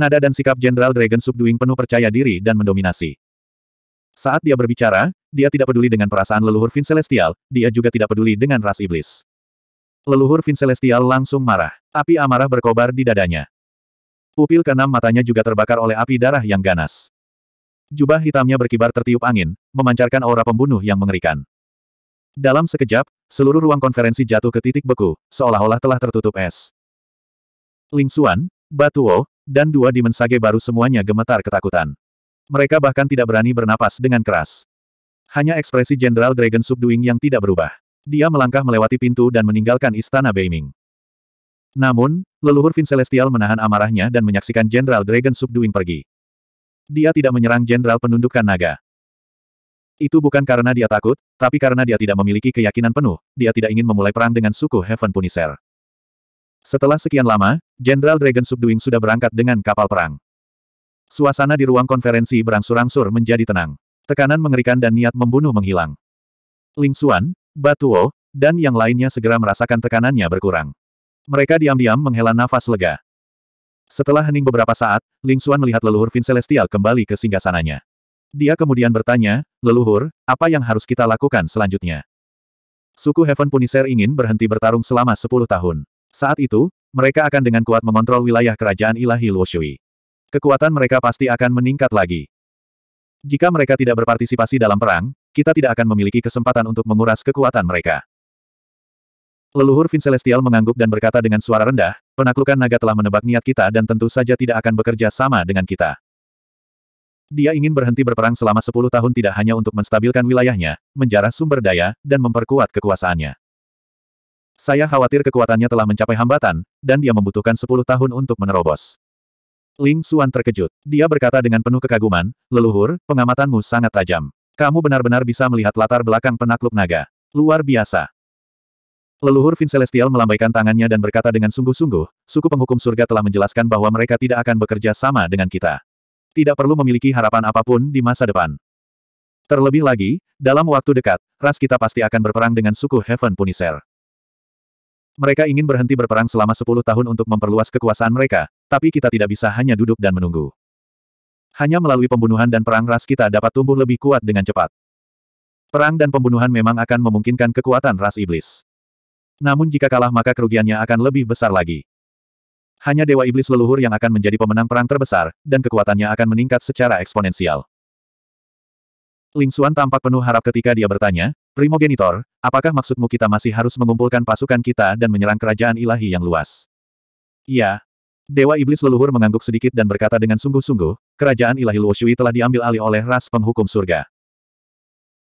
nada dan sikap Jenderal Dragon Subduing penuh percaya diri dan mendominasi. Saat dia berbicara, dia tidak peduli dengan perasaan leluhur Vin Celestial, dia juga tidak peduli dengan ras iblis. Leluhur Vin Celestial langsung marah. Api amarah berkobar di dadanya. Pupil keenam matanya juga terbakar oleh api darah yang ganas. Jubah hitamnya berkibar tertiup angin, memancarkan aura pembunuh yang mengerikan. Dalam sekejap, seluruh ruang konferensi jatuh ke titik beku, seolah-olah telah tertutup es. Ling Xuan, Batuo, dan dua dimensage baru semuanya gemetar ketakutan. Mereka bahkan tidak berani bernapas dengan keras. Hanya ekspresi Jenderal Dragon Subduing yang tidak berubah. Dia melangkah melewati pintu dan meninggalkan istana Beiming. Namun, leluhur Vin Celestial menahan amarahnya dan menyaksikan Jenderal Dragon Subduing pergi. Dia tidak menyerang Jenderal Penundukan Naga. Itu bukan karena dia takut, tapi karena dia tidak memiliki keyakinan penuh, dia tidak ingin memulai perang dengan suku Heaven Punisher. Setelah sekian lama, Jenderal Dragon Subduing sudah berangkat dengan kapal perang. Suasana di ruang konferensi berangsur-angsur menjadi tenang. Tekanan mengerikan dan niat membunuh menghilang. Ling Xuan, Batuo, dan yang lainnya segera merasakan tekanannya berkurang. Mereka diam-diam menghela nafas lega. Setelah hening beberapa saat, Ling Xuan melihat leluhur Vin Celestial kembali ke singgasananya. Dia kemudian bertanya, leluhur, apa yang harus kita lakukan selanjutnya? Suku Heaven Punisher ingin berhenti bertarung selama 10 tahun. Saat itu, mereka akan dengan kuat mengontrol wilayah kerajaan ilahi Luoshui. Kekuatan mereka pasti akan meningkat lagi. Jika mereka tidak berpartisipasi dalam perang, kita tidak akan memiliki kesempatan untuk menguras kekuatan mereka. Leluhur Vin Celestial mengangguk dan berkata dengan suara rendah, penaklukan naga telah menebak niat kita dan tentu saja tidak akan bekerja sama dengan kita. Dia ingin berhenti berperang selama 10 tahun tidak hanya untuk menstabilkan wilayahnya, menjarah sumber daya, dan memperkuat kekuasaannya. Saya khawatir kekuatannya telah mencapai hambatan, dan dia membutuhkan sepuluh tahun untuk menerobos. Ling Xuan terkejut. Dia berkata dengan penuh kekaguman, leluhur, pengamatanmu sangat tajam. Kamu benar-benar bisa melihat latar belakang penakluk naga. Luar biasa. Leluhur Vin Celestial melambaikan tangannya dan berkata dengan sungguh-sungguh, suku penghukum surga telah menjelaskan bahwa mereka tidak akan bekerja sama dengan kita. Tidak perlu memiliki harapan apapun di masa depan. Terlebih lagi, dalam waktu dekat, ras kita pasti akan berperang dengan suku Heaven Punisher. Mereka ingin berhenti berperang selama sepuluh tahun untuk memperluas kekuasaan mereka, tapi kita tidak bisa hanya duduk dan menunggu. Hanya melalui pembunuhan dan perang ras kita dapat tumbuh lebih kuat dengan cepat. Perang dan pembunuhan memang akan memungkinkan kekuatan ras iblis. Namun jika kalah maka kerugiannya akan lebih besar lagi. Hanya Dewa Iblis Leluhur yang akan menjadi pemenang perang terbesar, dan kekuatannya akan meningkat secara eksponensial. Ling Xuan tampak penuh harap ketika dia bertanya, Primogenitor, apakah maksudmu kita masih harus mengumpulkan pasukan kita dan menyerang kerajaan ilahi yang luas? Ya, Dewa Iblis leluhur mengangguk sedikit dan berkata dengan sungguh-sungguh, kerajaan ilahi Luoshui telah diambil alih oleh ras penghukum surga.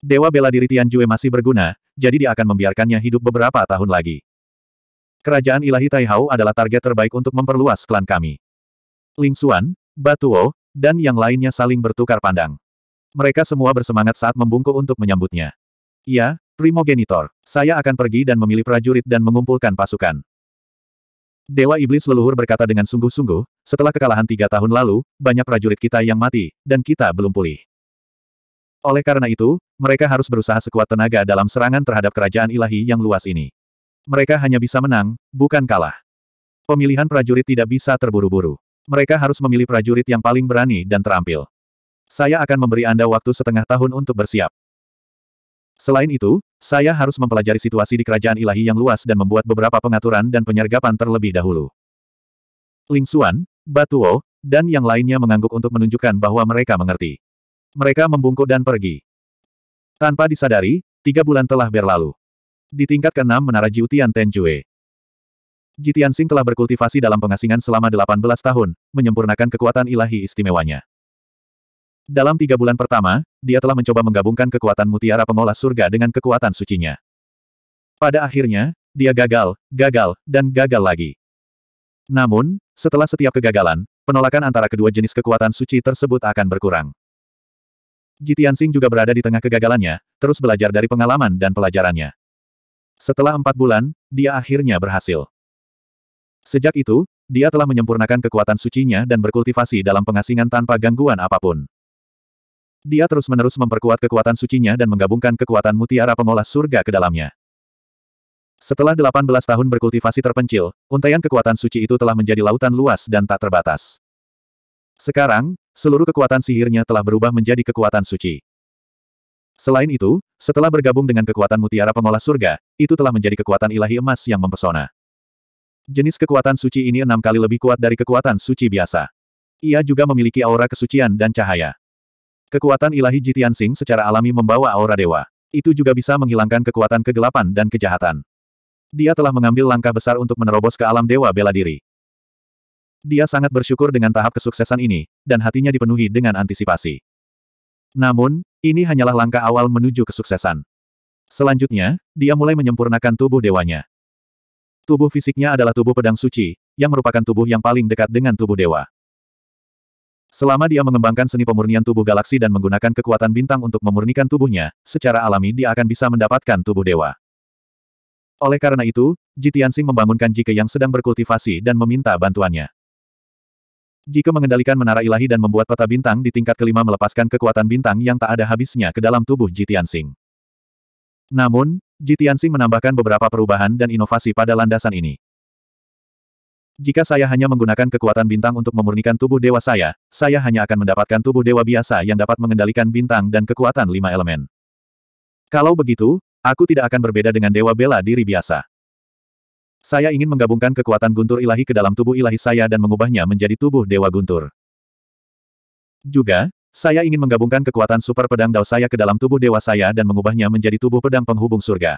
Dewa bela diri Tianjue masih berguna, jadi dia akan membiarkannya hidup beberapa tahun lagi. Kerajaan ilahi Taihao adalah target terbaik untuk memperluas klan kami. Ling Xuan, Batuo, dan yang lainnya saling bertukar pandang. Mereka semua bersemangat saat membungkuk untuk menyambutnya. Iya, Primogenitor, saya akan pergi dan memilih prajurit dan mengumpulkan pasukan. Dewa Iblis leluhur berkata dengan sungguh-sungguh, setelah kekalahan tiga tahun lalu, banyak prajurit kita yang mati, dan kita belum pulih. Oleh karena itu, mereka harus berusaha sekuat tenaga dalam serangan terhadap kerajaan ilahi yang luas ini. Mereka hanya bisa menang, bukan kalah. Pemilihan prajurit tidak bisa terburu-buru. Mereka harus memilih prajurit yang paling berani dan terampil. Saya akan memberi Anda waktu setengah tahun untuk bersiap. Selain itu, saya harus mempelajari situasi di kerajaan ilahi yang luas dan membuat beberapa pengaturan dan penyergapan terlebih dahulu. Ling Xuan, Batuo, dan yang lainnya mengangguk untuk menunjukkan bahwa mereka mengerti. Mereka membungkuk dan pergi. Tanpa disadari, tiga bulan telah berlalu. Di tingkat keenam 6 Menara Jiutian Tenjue. Jitian Sing telah berkultivasi dalam pengasingan selama 18 tahun, menyempurnakan kekuatan ilahi istimewanya. Dalam tiga bulan pertama, dia telah mencoba menggabungkan kekuatan mutiara pengolah surga dengan kekuatan sucinya. Pada akhirnya, dia gagal, gagal, dan gagal lagi. Namun, setelah setiap kegagalan, penolakan antara kedua jenis kekuatan suci tersebut akan berkurang. Jitian Singh juga berada di tengah kegagalannya, terus belajar dari pengalaman dan pelajarannya. Setelah empat bulan, dia akhirnya berhasil. Sejak itu, dia telah menyempurnakan kekuatan sucinya dan berkultivasi dalam pengasingan tanpa gangguan apapun. Dia terus-menerus memperkuat kekuatan sucinya dan menggabungkan kekuatan mutiara pengolah surga ke dalamnya. Setelah 18 tahun berkultivasi terpencil, untaian kekuatan suci itu telah menjadi lautan luas dan tak terbatas. Sekarang, seluruh kekuatan sihirnya telah berubah menjadi kekuatan suci. Selain itu, setelah bergabung dengan kekuatan mutiara pengolah surga, itu telah menjadi kekuatan ilahi emas yang mempesona. Jenis kekuatan suci ini enam kali lebih kuat dari kekuatan suci biasa. Ia juga memiliki aura kesucian dan cahaya. Kekuatan ilahi Jitian Sing secara alami membawa aura dewa. Itu juga bisa menghilangkan kekuatan kegelapan dan kejahatan. Dia telah mengambil langkah besar untuk menerobos ke alam dewa bela diri. Dia sangat bersyukur dengan tahap kesuksesan ini, dan hatinya dipenuhi dengan antisipasi. Namun, ini hanyalah langkah awal menuju kesuksesan. Selanjutnya, dia mulai menyempurnakan tubuh dewanya. Tubuh fisiknya adalah tubuh pedang suci, yang merupakan tubuh yang paling dekat dengan tubuh dewa. Selama dia mengembangkan seni pemurnian tubuh galaksi dan menggunakan kekuatan bintang untuk memurnikan tubuhnya, secara alami dia akan bisa mendapatkan tubuh dewa. Oleh karena itu, Jitiansing membangunkan Jike yang sedang berkultivasi dan meminta bantuannya. Jike mengendalikan menara ilahi dan membuat peta bintang di tingkat kelima melepaskan kekuatan bintang yang tak ada habisnya ke dalam tubuh Jitiansing. Namun, Jitiansing menambahkan beberapa perubahan dan inovasi pada landasan ini. Jika saya hanya menggunakan kekuatan bintang untuk memurnikan tubuh dewa saya, saya hanya akan mendapatkan tubuh dewa biasa yang dapat mengendalikan bintang dan kekuatan lima elemen. Kalau begitu, aku tidak akan berbeda dengan dewa bela diri biasa. Saya ingin menggabungkan kekuatan guntur ilahi ke dalam tubuh ilahi saya dan mengubahnya menjadi tubuh dewa guntur. Juga, saya ingin menggabungkan kekuatan super pedang dao saya ke dalam tubuh dewa saya dan mengubahnya menjadi tubuh pedang penghubung surga.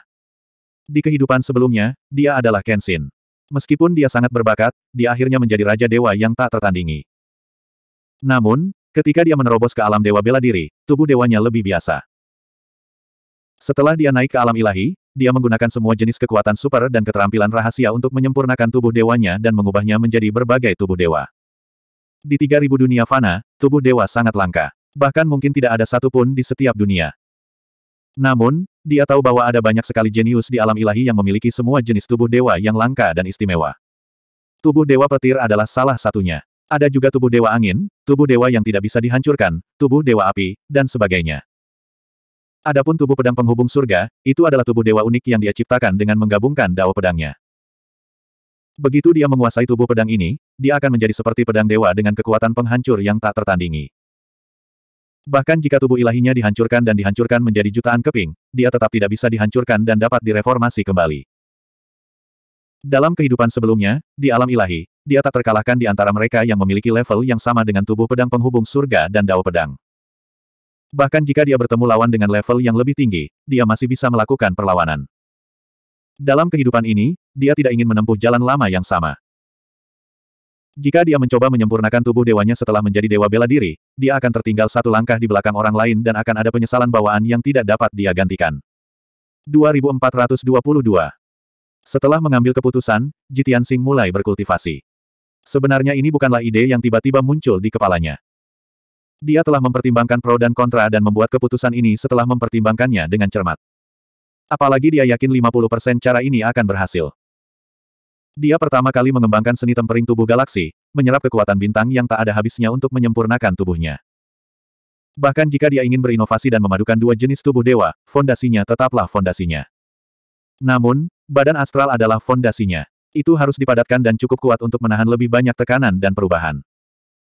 Di kehidupan sebelumnya, dia adalah Kenshin. Meskipun dia sangat berbakat, dia akhirnya menjadi Raja Dewa yang tak tertandingi. Namun, ketika dia menerobos ke alam Dewa Bela Diri, tubuh dewanya lebih biasa. Setelah dia naik ke alam ilahi, dia menggunakan semua jenis kekuatan super dan keterampilan rahasia untuk menyempurnakan tubuh dewanya dan mengubahnya menjadi berbagai tubuh dewa. Di 3000 dunia fana, tubuh dewa sangat langka. Bahkan mungkin tidak ada satupun di setiap dunia. Namun, dia tahu bahwa ada banyak sekali jenius di alam ilahi yang memiliki semua jenis tubuh dewa yang langka dan istimewa. Tubuh dewa petir adalah salah satunya. Ada juga tubuh dewa angin, tubuh dewa yang tidak bisa dihancurkan, tubuh dewa api, dan sebagainya. Adapun tubuh pedang penghubung surga, itu adalah tubuh dewa unik yang dia ciptakan dengan menggabungkan dao pedangnya. Begitu dia menguasai tubuh pedang ini, dia akan menjadi seperti pedang dewa dengan kekuatan penghancur yang tak tertandingi. Bahkan jika tubuh ilahinya dihancurkan dan dihancurkan menjadi jutaan keping, dia tetap tidak bisa dihancurkan dan dapat direformasi kembali. Dalam kehidupan sebelumnya, di alam ilahi, dia tak terkalahkan di antara mereka yang memiliki level yang sama dengan tubuh pedang penghubung surga dan dao pedang. Bahkan jika dia bertemu lawan dengan level yang lebih tinggi, dia masih bisa melakukan perlawanan. Dalam kehidupan ini, dia tidak ingin menempuh jalan lama yang sama. Jika dia mencoba menyempurnakan tubuh dewanya setelah menjadi dewa bela diri, dia akan tertinggal satu langkah di belakang orang lain dan akan ada penyesalan bawaan yang tidak dapat dia gantikan. 2422 Setelah mengambil keputusan, Jitian Sing mulai berkultivasi. Sebenarnya ini bukanlah ide yang tiba-tiba muncul di kepalanya. Dia telah mempertimbangkan pro dan kontra dan membuat keputusan ini setelah mempertimbangkannya dengan cermat. Apalagi dia yakin 50% cara ini akan berhasil. Dia pertama kali mengembangkan seni tempering tubuh galaksi, menyerap kekuatan bintang yang tak ada habisnya untuk menyempurnakan tubuhnya. Bahkan jika dia ingin berinovasi dan memadukan dua jenis tubuh dewa, fondasinya tetaplah fondasinya. Namun, badan astral adalah fondasinya. Itu harus dipadatkan dan cukup kuat untuk menahan lebih banyak tekanan dan perubahan.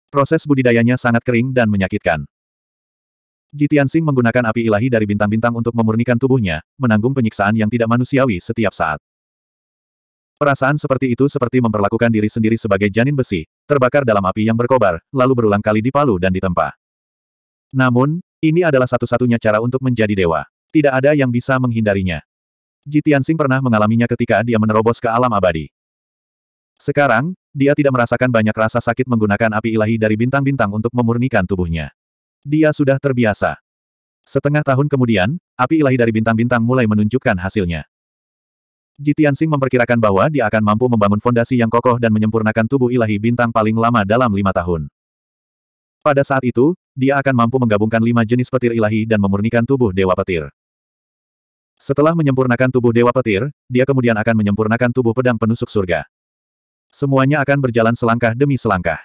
Proses budidayanya sangat kering dan menyakitkan. Jitian Jitiansing menggunakan api ilahi dari bintang-bintang untuk memurnikan tubuhnya, menanggung penyiksaan yang tidak manusiawi setiap saat. Perasaan seperti itu seperti memperlakukan diri sendiri sebagai janin besi, terbakar dalam api yang berkobar, lalu berulang kali dipalu dan ditempa. Namun, ini adalah satu-satunya cara untuk menjadi dewa. Tidak ada yang bisa menghindarinya. Ji Tianxing pernah mengalaminya ketika dia menerobos ke alam abadi. Sekarang, dia tidak merasakan banyak rasa sakit menggunakan api ilahi dari bintang-bintang untuk memurnikan tubuhnya. Dia sudah terbiasa. Setengah tahun kemudian, api ilahi dari bintang-bintang mulai menunjukkan hasilnya. Jitian Sing memperkirakan bahwa dia akan mampu membangun fondasi yang kokoh dan menyempurnakan tubuh ilahi bintang paling lama dalam lima tahun. Pada saat itu, dia akan mampu menggabungkan lima jenis petir ilahi dan memurnikan tubuh Dewa Petir. Setelah menyempurnakan tubuh Dewa Petir, dia kemudian akan menyempurnakan tubuh pedang penusuk surga. Semuanya akan berjalan selangkah demi selangkah.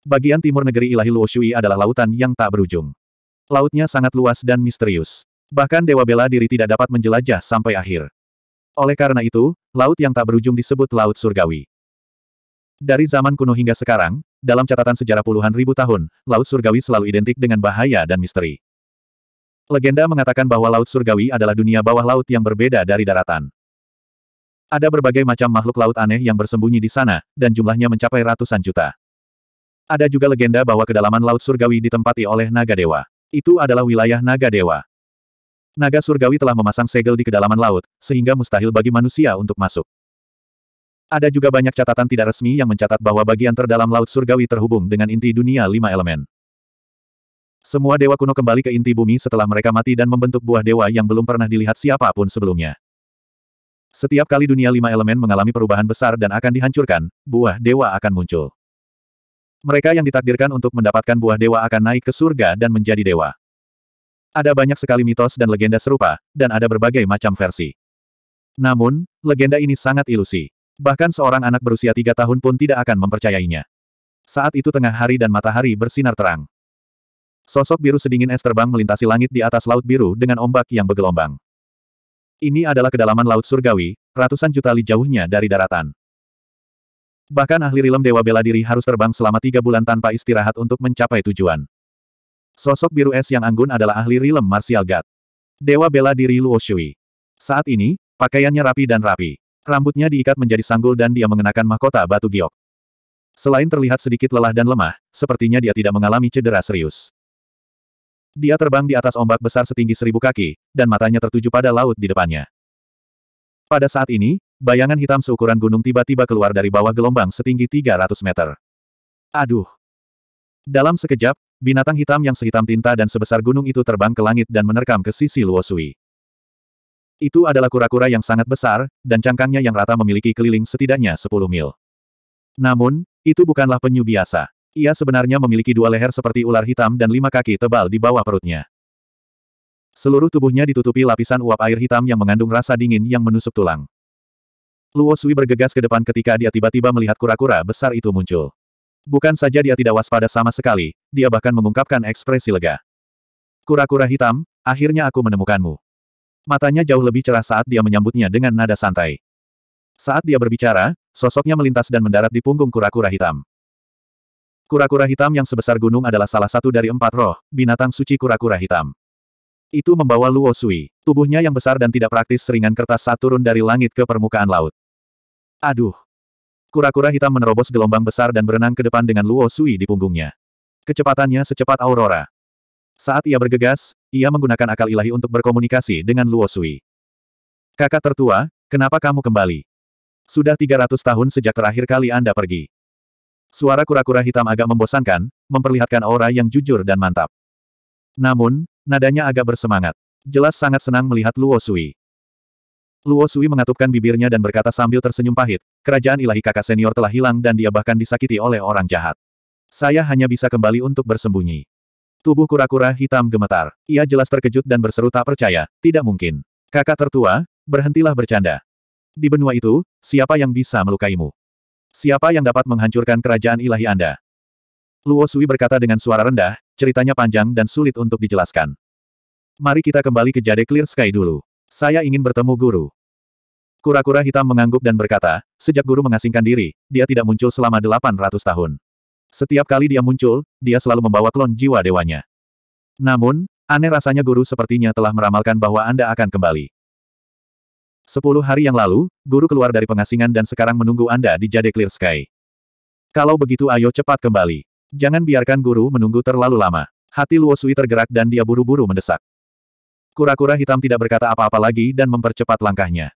Bagian timur negeri ilahi Luoshui adalah lautan yang tak berujung. Lautnya sangat luas dan misterius. Bahkan Dewa Bela Diri tidak dapat menjelajah sampai akhir. Oleh karena itu, laut yang tak berujung disebut Laut Surgawi. Dari zaman kuno hingga sekarang, dalam catatan sejarah puluhan ribu tahun, Laut Surgawi selalu identik dengan bahaya dan misteri. Legenda mengatakan bahwa Laut Surgawi adalah dunia bawah laut yang berbeda dari daratan. Ada berbagai macam makhluk laut aneh yang bersembunyi di sana, dan jumlahnya mencapai ratusan juta. Ada juga legenda bahwa kedalaman Laut Surgawi ditempati oleh naga dewa. Itu adalah wilayah naga dewa. Naga surgawi telah memasang segel di kedalaman laut, sehingga mustahil bagi manusia untuk masuk. Ada juga banyak catatan tidak resmi yang mencatat bahwa bagian terdalam laut surgawi terhubung dengan inti dunia lima elemen. Semua dewa kuno kembali ke inti bumi setelah mereka mati dan membentuk buah dewa yang belum pernah dilihat siapapun sebelumnya. Setiap kali dunia lima elemen mengalami perubahan besar dan akan dihancurkan, buah dewa akan muncul. Mereka yang ditakdirkan untuk mendapatkan buah dewa akan naik ke surga dan menjadi dewa. Ada banyak sekali mitos dan legenda serupa, dan ada berbagai macam versi. Namun, legenda ini sangat ilusi. Bahkan seorang anak berusia tiga tahun pun tidak akan mempercayainya. Saat itu tengah hari dan matahari bersinar terang. Sosok biru sedingin es terbang melintasi langit di atas laut biru dengan ombak yang bergelombang. Ini adalah kedalaman Laut Surgawi, ratusan juta li jauhnya dari daratan. Bahkan ahli rilem Dewa Bela Diri harus terbang selama tiga bulan tanpa istirahat untuk mencapai tujuan. Sosok biru es yang anggun adalah ahli rilem martial god. Dewa bela diri Luo Shui. Saat ini, pakaiannya rapi dan rapi. Rambutnya diikat menjadi sanggul dan dia mengenakan mahkota batu giok. Selain terlihat sedikit lelah dan lemah, sepertinya dia tidak mengalami cedera serius. Dia terbang di atas ombak besar setinggi seribu kaki, dan matanya tertuju pada laut di depannya. Pada saat ini, bayangan hitam seukuran gunung tiba-tiba keluar dari bawah gelombang setinggi 300 meter. Aduh! Dalam sekejap, Binatang hitam yang sehitam tinta dan sebesar gunung itu terbang ke langit dan menerkam ke sisi Luosui. Itu adalah kura-kura yang sangat besar, dan cangkangnya yang rata memiliki keliling setidaknya 10 mil. Namun, itu bukanlah penyu biasa. Ia sebenarnya memiliki dua leher seperti ular hitam dan lima kaki tebal di bawah perutnya. Seluruh tubuhnya ditutupi lapisan uap air hitam yang mengandung rasa dingin yang menusuk tulang. Luo Sui bergegas ke depan ketika dia tiba-tiba melihat kura-kura besar itu muncul. Bukan saja dia tidak waspada sama sekali, dia bahkan mengungkapkan ekspresi lega. Kura-kura hitam, akhirnya aku menemukanmu. Matanya jauh lebih cerah saat dia menyambutnya dengan nada santai. Saat dia berbicara, sosoknya melintas dan mendarat di punggung kura-kura hitam. Kura-kura hitam yang sebesar gunung adalah salah satu dari empat roh, binatang suci kura-kura hitam. Itu membawa Luo Sui. Tubuhnya yang besar dan tidak praktis seringan kertas saat turun dari langit ke permukaan laut. Aduh, Kura-kura hitam menerobos gelombang besar dan berenang ke depan dengan Luo Sui di punggungnya. Kecepatannya secepat aurora. Saat ia bergegas, ia menggunakan akal ilahi untuk berkomunikasi dengan Luo Sui. Kakak tertua, kenapa kamu kembali? Sudah 300 tahun sejak terakhir kali Anda pergi. Suara kura-kura hitam agak membosankan, memperlihatkan aura yang jujur dan mantap. Namun, nadanya agak bersemangat. Jelas sangat senang melihat Luo Sui. Luo Sui mengatupkan bibirnya dan berkata sambil tersenyum pahit, kerajaan ilahi kakak senior telah hilang dan dia bahkan disakiti oleh orang jahat. Saya hanya bisa kembali untuk bersembunyi. Tubuh kura-kura hitam gemetar. Ia jelas terkejut dan berseru tak percaya, tidak mungkin. Kakak tertua, berhentilah bercanda. Di benua itu, siapa yang bisa melukaimu? Siapa yang dapat menghancurkan kerajaan ilahi Anda? Luo Sui berkata dengan suara rendah, ceritanya panjang dan sulit untuk dijelaskan. Mari kita kembali ke Jade Clear Sky dulu. Saya ingin bertemu guru. Kura-kura hitam mengangguk dan berkata, sejak guru mengasingkan diri, dia tidak muncul selama 800 tahun. Setiap kali dia muncul, dia selalu membawa klon jiwa dewanya. Namun, aneh rasanya guru sepertinya telah meramalkan bahwa Anda akan kembali. Sepuluh hari yang lalu, guru keluar dari pengasingan dan sekarang menunggu Anda di Jade Clear Sky. Kalau begitu ayo cepat kembali. Jangan biarkan guru menunggu terlalu lama. Hati Luo Sui tergerak dan dia buru-buru mendesak. Kura-kura hitam tidak berkata apa-apa lagi dan mempercepat langkahnya.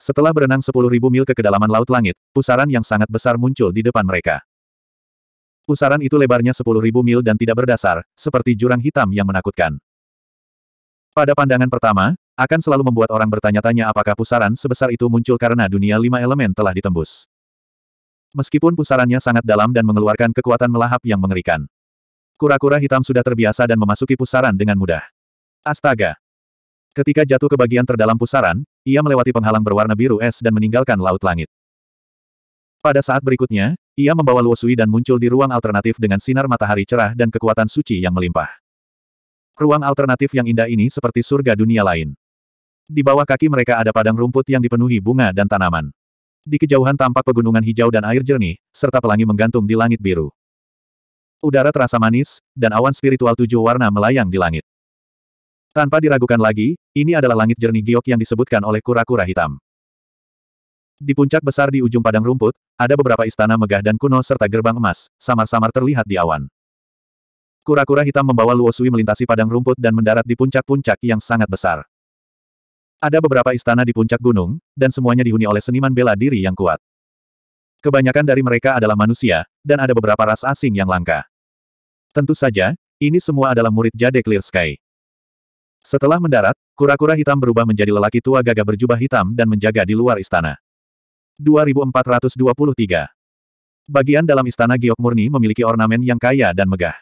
Setelah berenang 10.000 mil ke kedalaman laut langit, pusaran yang sangat besar muncul di depan mereka. Pusaran itu lebarnya 10.000 mil dan tidak berdasar, seperti jurang hitam yang menakutkan. Pada pandangan pertama, akan selalu membuat orang bertanya-tanya apakah pusaran sebesar itu muncul karena dunia lima elemen telah ditembus. Meskipun pusarannya sangat dalam dan mengeluarkan kekuatan melahap yang mengerikan. Kura-kura hitam sudah terbiasa dan memasuki pusaran dengan mudah. Astaga, Ketika jatuh ke bagian terdalam pusaran, ia melewati penghalang berwarna biru es dan meninggalkan laut langit. Pada saat berikutnya, ia membawa Luosui dan muncul di ruang alternatif dengan sinar matahari cerah dan kekuatan suci yang melimpah. Ruang alternatif yang indah ini seperti surga dunia lain. Di bawah kaki mereka ada padang rumput yang dipenuhi bunga dan tanaman. Di kejauhan tampak pegunungan hijau dan air jernih, serta pelangi menggantung di langit biru. Udara terasa manis, dan awan spiritual tujuh warna melayang di langit. Tanpa diragukan lagi, ini adalah langit jernih giok yang disebutkan oleh kura-kura hitam. Di puncak besar di ujung padang rumput, ada beberapa istana megah dan kuno serta gerbang emas, samar-samar terlihat di awan. Kura-kura hitam membawa Luo Sui melintasi padang rumput dan mendarat di puncak-puncak yang sangat besar. Ada beberapa istana di puncak gunung, dan semuanya dihuni oleh seniman bela diri yang kuat. Kebanyakan dari mereka adalah manusia, dan ada beberapa ras asing yang langka. Tentu saja, ini semua adalah murid Jade Clear Sky. Setelah mendarat, kura-kura hitam berubah menjadi lelaki tua gagah berjubah hitam dan menjaga di luar istana. 2423 Bagian dalam istana Giok Murni memiliki ornamen yang kaya dan megah.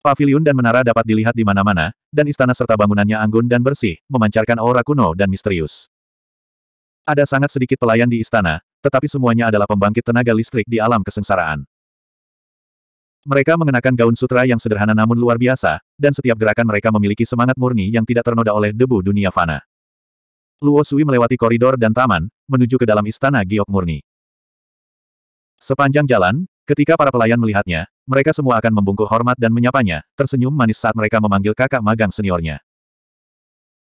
Pavilion dan menara dapat dilihat di mana-mana, dan istana serta bangunannya anggun dan bersih, memancarkan aura kuno dan misterius. Ada sangat sedikit pelayan di istana, tetapi semuanya adalah pembangkit tenaga listrik di alam kesengsaraan. Mereka mengenakan gaun sutra yang sederhana namun luar biasa, dan setiap gerakan mereka memiliki semangat murni yang tidak ternoda oleh debu dunia fana. Luo Sui melewati koridor dan taman, menuju ke dalam istana giok murni. Sepanjang jalan, ketika para pelayan melihatnya, mereka semua akan membungkuk hormat dan menyapanya, tersenyum manis saat mereka memanggil kakak magang seniornya.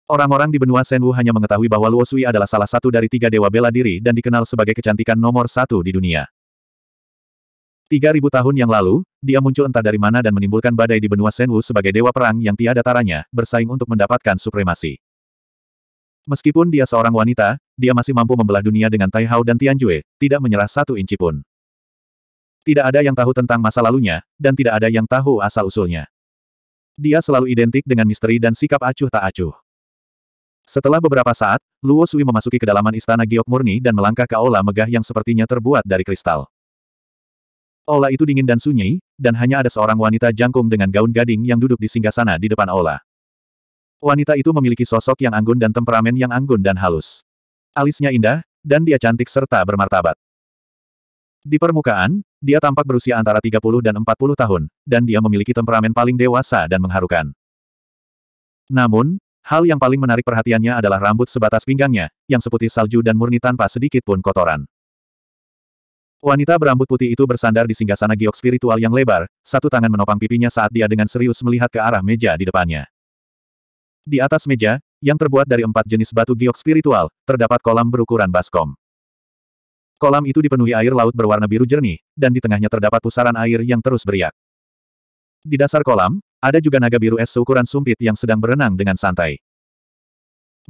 Orang-orang di benua Senwu hanya mengetahui bahwa Luo Sui adalah salah satu dari tiga dewa bela diri dan dikenal sebagai kecantikan nomor satu di dunia. 3000 tahun yang lalu, dia muncul entah dari mana dan menimbulkan badai di benua Senwu sebagai dewa perang yang tiada taranya, bersaing untuk mendapatkan supremasi. Meskipun dia seorang wanita, dia masih mampu membelah dunia dengan Tai Hao dan Tianjue, tidak menyerah satu inci pun. Tidak ada yang tahu tentang masa lalunya, dan tidak ada yang tahu asal-usulnya. Dia selalu identik dengan misteri dan sikap acuh tak acuh. Setelah beberapa saat, Luo Sui memasuki kedalaman istana giok murni dan melangkah ke aula megah yang sepertinya terbuat dari kristal. Ola itu dingin dan sunyi, dan hanya ada seorang wanita jangkung dengan gaun gading yang duduk di singgah sana di depan Ola. Wanita itu memiliki sosok yang anggun dan temperamen yang anggun dan halus. Alisnya indah, dan dia cantik serta bermartabat. Di permukaan, dia tampak berusia antara 30 dan 40 tahun, dan dia memiliki temperamen paling dewasa dan mengharukan. Namun, hal yang paling menarik perhatiannya adalah rambut sebatas pinggangnya, yang seputih salju dan murni tanpa sedikit pun kotoran. Wanita berambut putih itu bersandar di singgasana giok spiritual yang lebar, satu tangan menopang pipinya saat dia dengan serius melihat ke arah meja di depannya. Di atas meja, yang terbuat dari empat jenis batu giok spiritual, terdapat kolam berukuran baskom. Kolam itu dipenuhi air laut berwarna biru jernih, dan di tengahnya terdapat pusaran air yang terus beriak. Di dasar kolam, ada juga naga biru es seukuran sumpit yang sedang berenang dengan santai.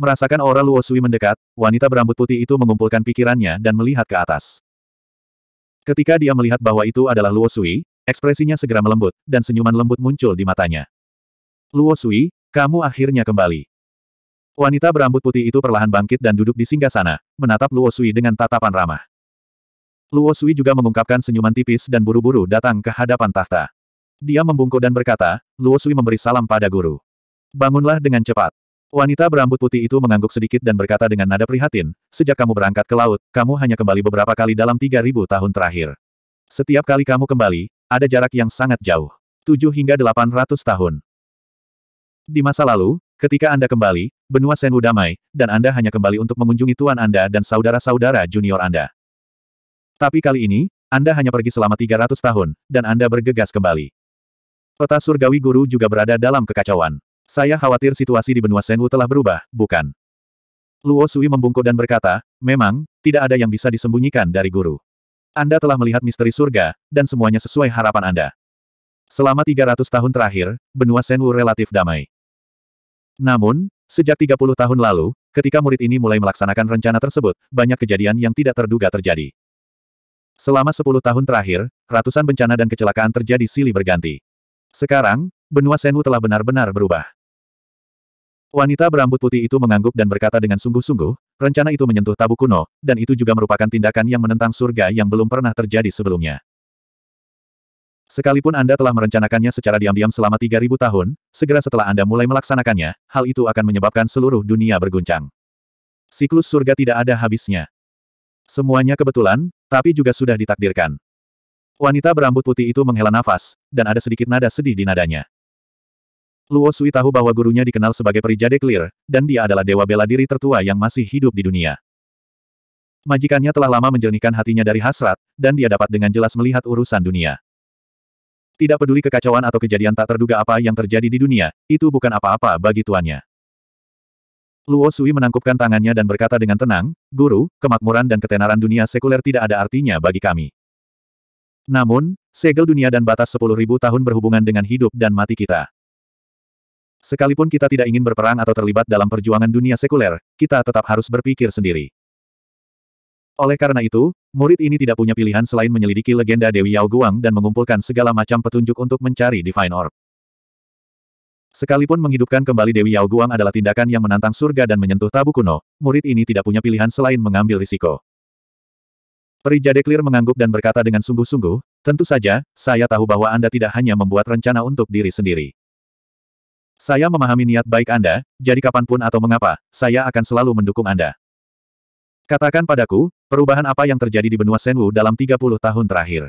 Merasakan aura Luo Sui mendekat, wanita berambut putih itu mengumpulkan pikirannya dan melihat ke atas. Ketika dia melihat bahwa itu adalah Luo Sui, ekspresinya segera melembut, dan senyuman lembut muncul di matanya. Luo Sui, kamu akhirnya kembali. Wanita berambut putih itu perlahan bangkit dan duduk di singgah sana, menatap Luo Sui dengan tatapan ramah. Luo Sui juga mengungkapkan senyuman tipis dan buru-buru datang ke hadapan tahta. Dia membungkuk dan berkata, Luo Sui memberi salam pada guru. Bangunlah dengan cepat. Wanita berambut putih itu mengangguk sedikit dan berkata dengan nada prihatin, sejak kamu berangkat ke laut, kamu hanya kembali beberapa kali dalam 3.000 tahun terakhir. Setiap kali kamu kembali, ada jarak yang sangat jauh. 7 hingga 800 tahun. Di masa lalu, ketika Anda kembali, benua Senwu damai, dan Anda hanya kembali untuk mengunjungi tuan Anda dan saudara-saudara junior Anda. Tapi kali ini, Anda hanya pergi selama 300 tahun, dan Anda bergegas kembali. Peta surgawi guru juga berada dalam kekacauan. Saya khawatir situasi di benua Senwu telah berubah, bukan? Luo Sui membungkuk dan berkata, memang, tidak ada yang bisa disembunyikan dari guru. Anda telah melihat misteri surga, dan semuanya sesuai harapan Anda. Selama 300 tahun terakhir, benua Senwu relatif damai. Namun, sejak 30 tahun lalu, ketika murid ini mulai melaksanakan rencana tersebut, banyak kejadian yang tidak terduga terjadi. Selama 10 tahun terakhir, ratusan bencana dan kecelakaan terjadi silih berganti. Sekarang, benua Senwu telah benar-benar berubah. Wanita berambut putih itu mengangguk dan berkata dengan sungguh-sungguh, rencana itu menyentuh tabu kuno, dan itu juga merupakan tindakan yang menentang surga yang belum pernah terjadi sebelumnya. Sekalipun Anda telah merencanakannya secara diam-diam selama 3000 tahun, segera setelah Anda mulai melaksanakannya, hal itu akan menyebabkan seluruh dunia berguncang. Siklus surga tidak ada habisnya. Semuanya kebetulan, tapi juga sudah ditakdirkan. Wanita berambut putih itu menghela nafas, dan ada sedikit nada sedih di nadanya. Luo Sui tahu bahwa gurunya dikenal sebagai Perijade Clear, dan dia adalah dewa bela diri tertua yang masih hidup di dunia. Majikannya telah lama menjernihkan hatinya dari hasrat, dan dia dapat dengan jelas melihat urusan dunia. Tidak peduli kekacauan atau kejadian tak terduga apa yang terjadi di dunia, itu bukan apa-apa bagi tuannya. Luo Sui menangkupkan tangannya dan berkata dengan tenang, Guru, kemakmuran dan ketenaran dunia sekuler tidak ada artinya bagi kami. Namun, segel dunia dan batas 10.000 tahun berhubungan dengan hidup dan mati kita. Sekalipun kita tidak ingin berperang atau terlibat dalam perjuangan dunia sekuler, kita tetap harus berpikir sendiri. Oleh karena itu, murid ini tidak punya pilihan selain menyelidiki legenda Dewi Yao Guang dan mengumpulkan segala macam petunjuk untuk mencari Divine Orb. Sekalipun menghidupkan kembali Dewi Yao Guang adalah tindakan yang menantang surga dan menyentuh tabu kuno, murid ini tidak punya pilihan selain mengambil risiko. Peri Jade Clear mengangguk dan berkata dengan sungguh-sungguh, tentu saja, saya tahu bahwa Anda tidak hanya membuat rencana untuk diri sendiri. Saya memahami niat baik Anda, jadi kapanpun atau mengapa, saya akan selalu mendukung Anda. Katakan padaku, perubahan apa yang terjadi di benua Senwu dalam 30 tahun terakhir?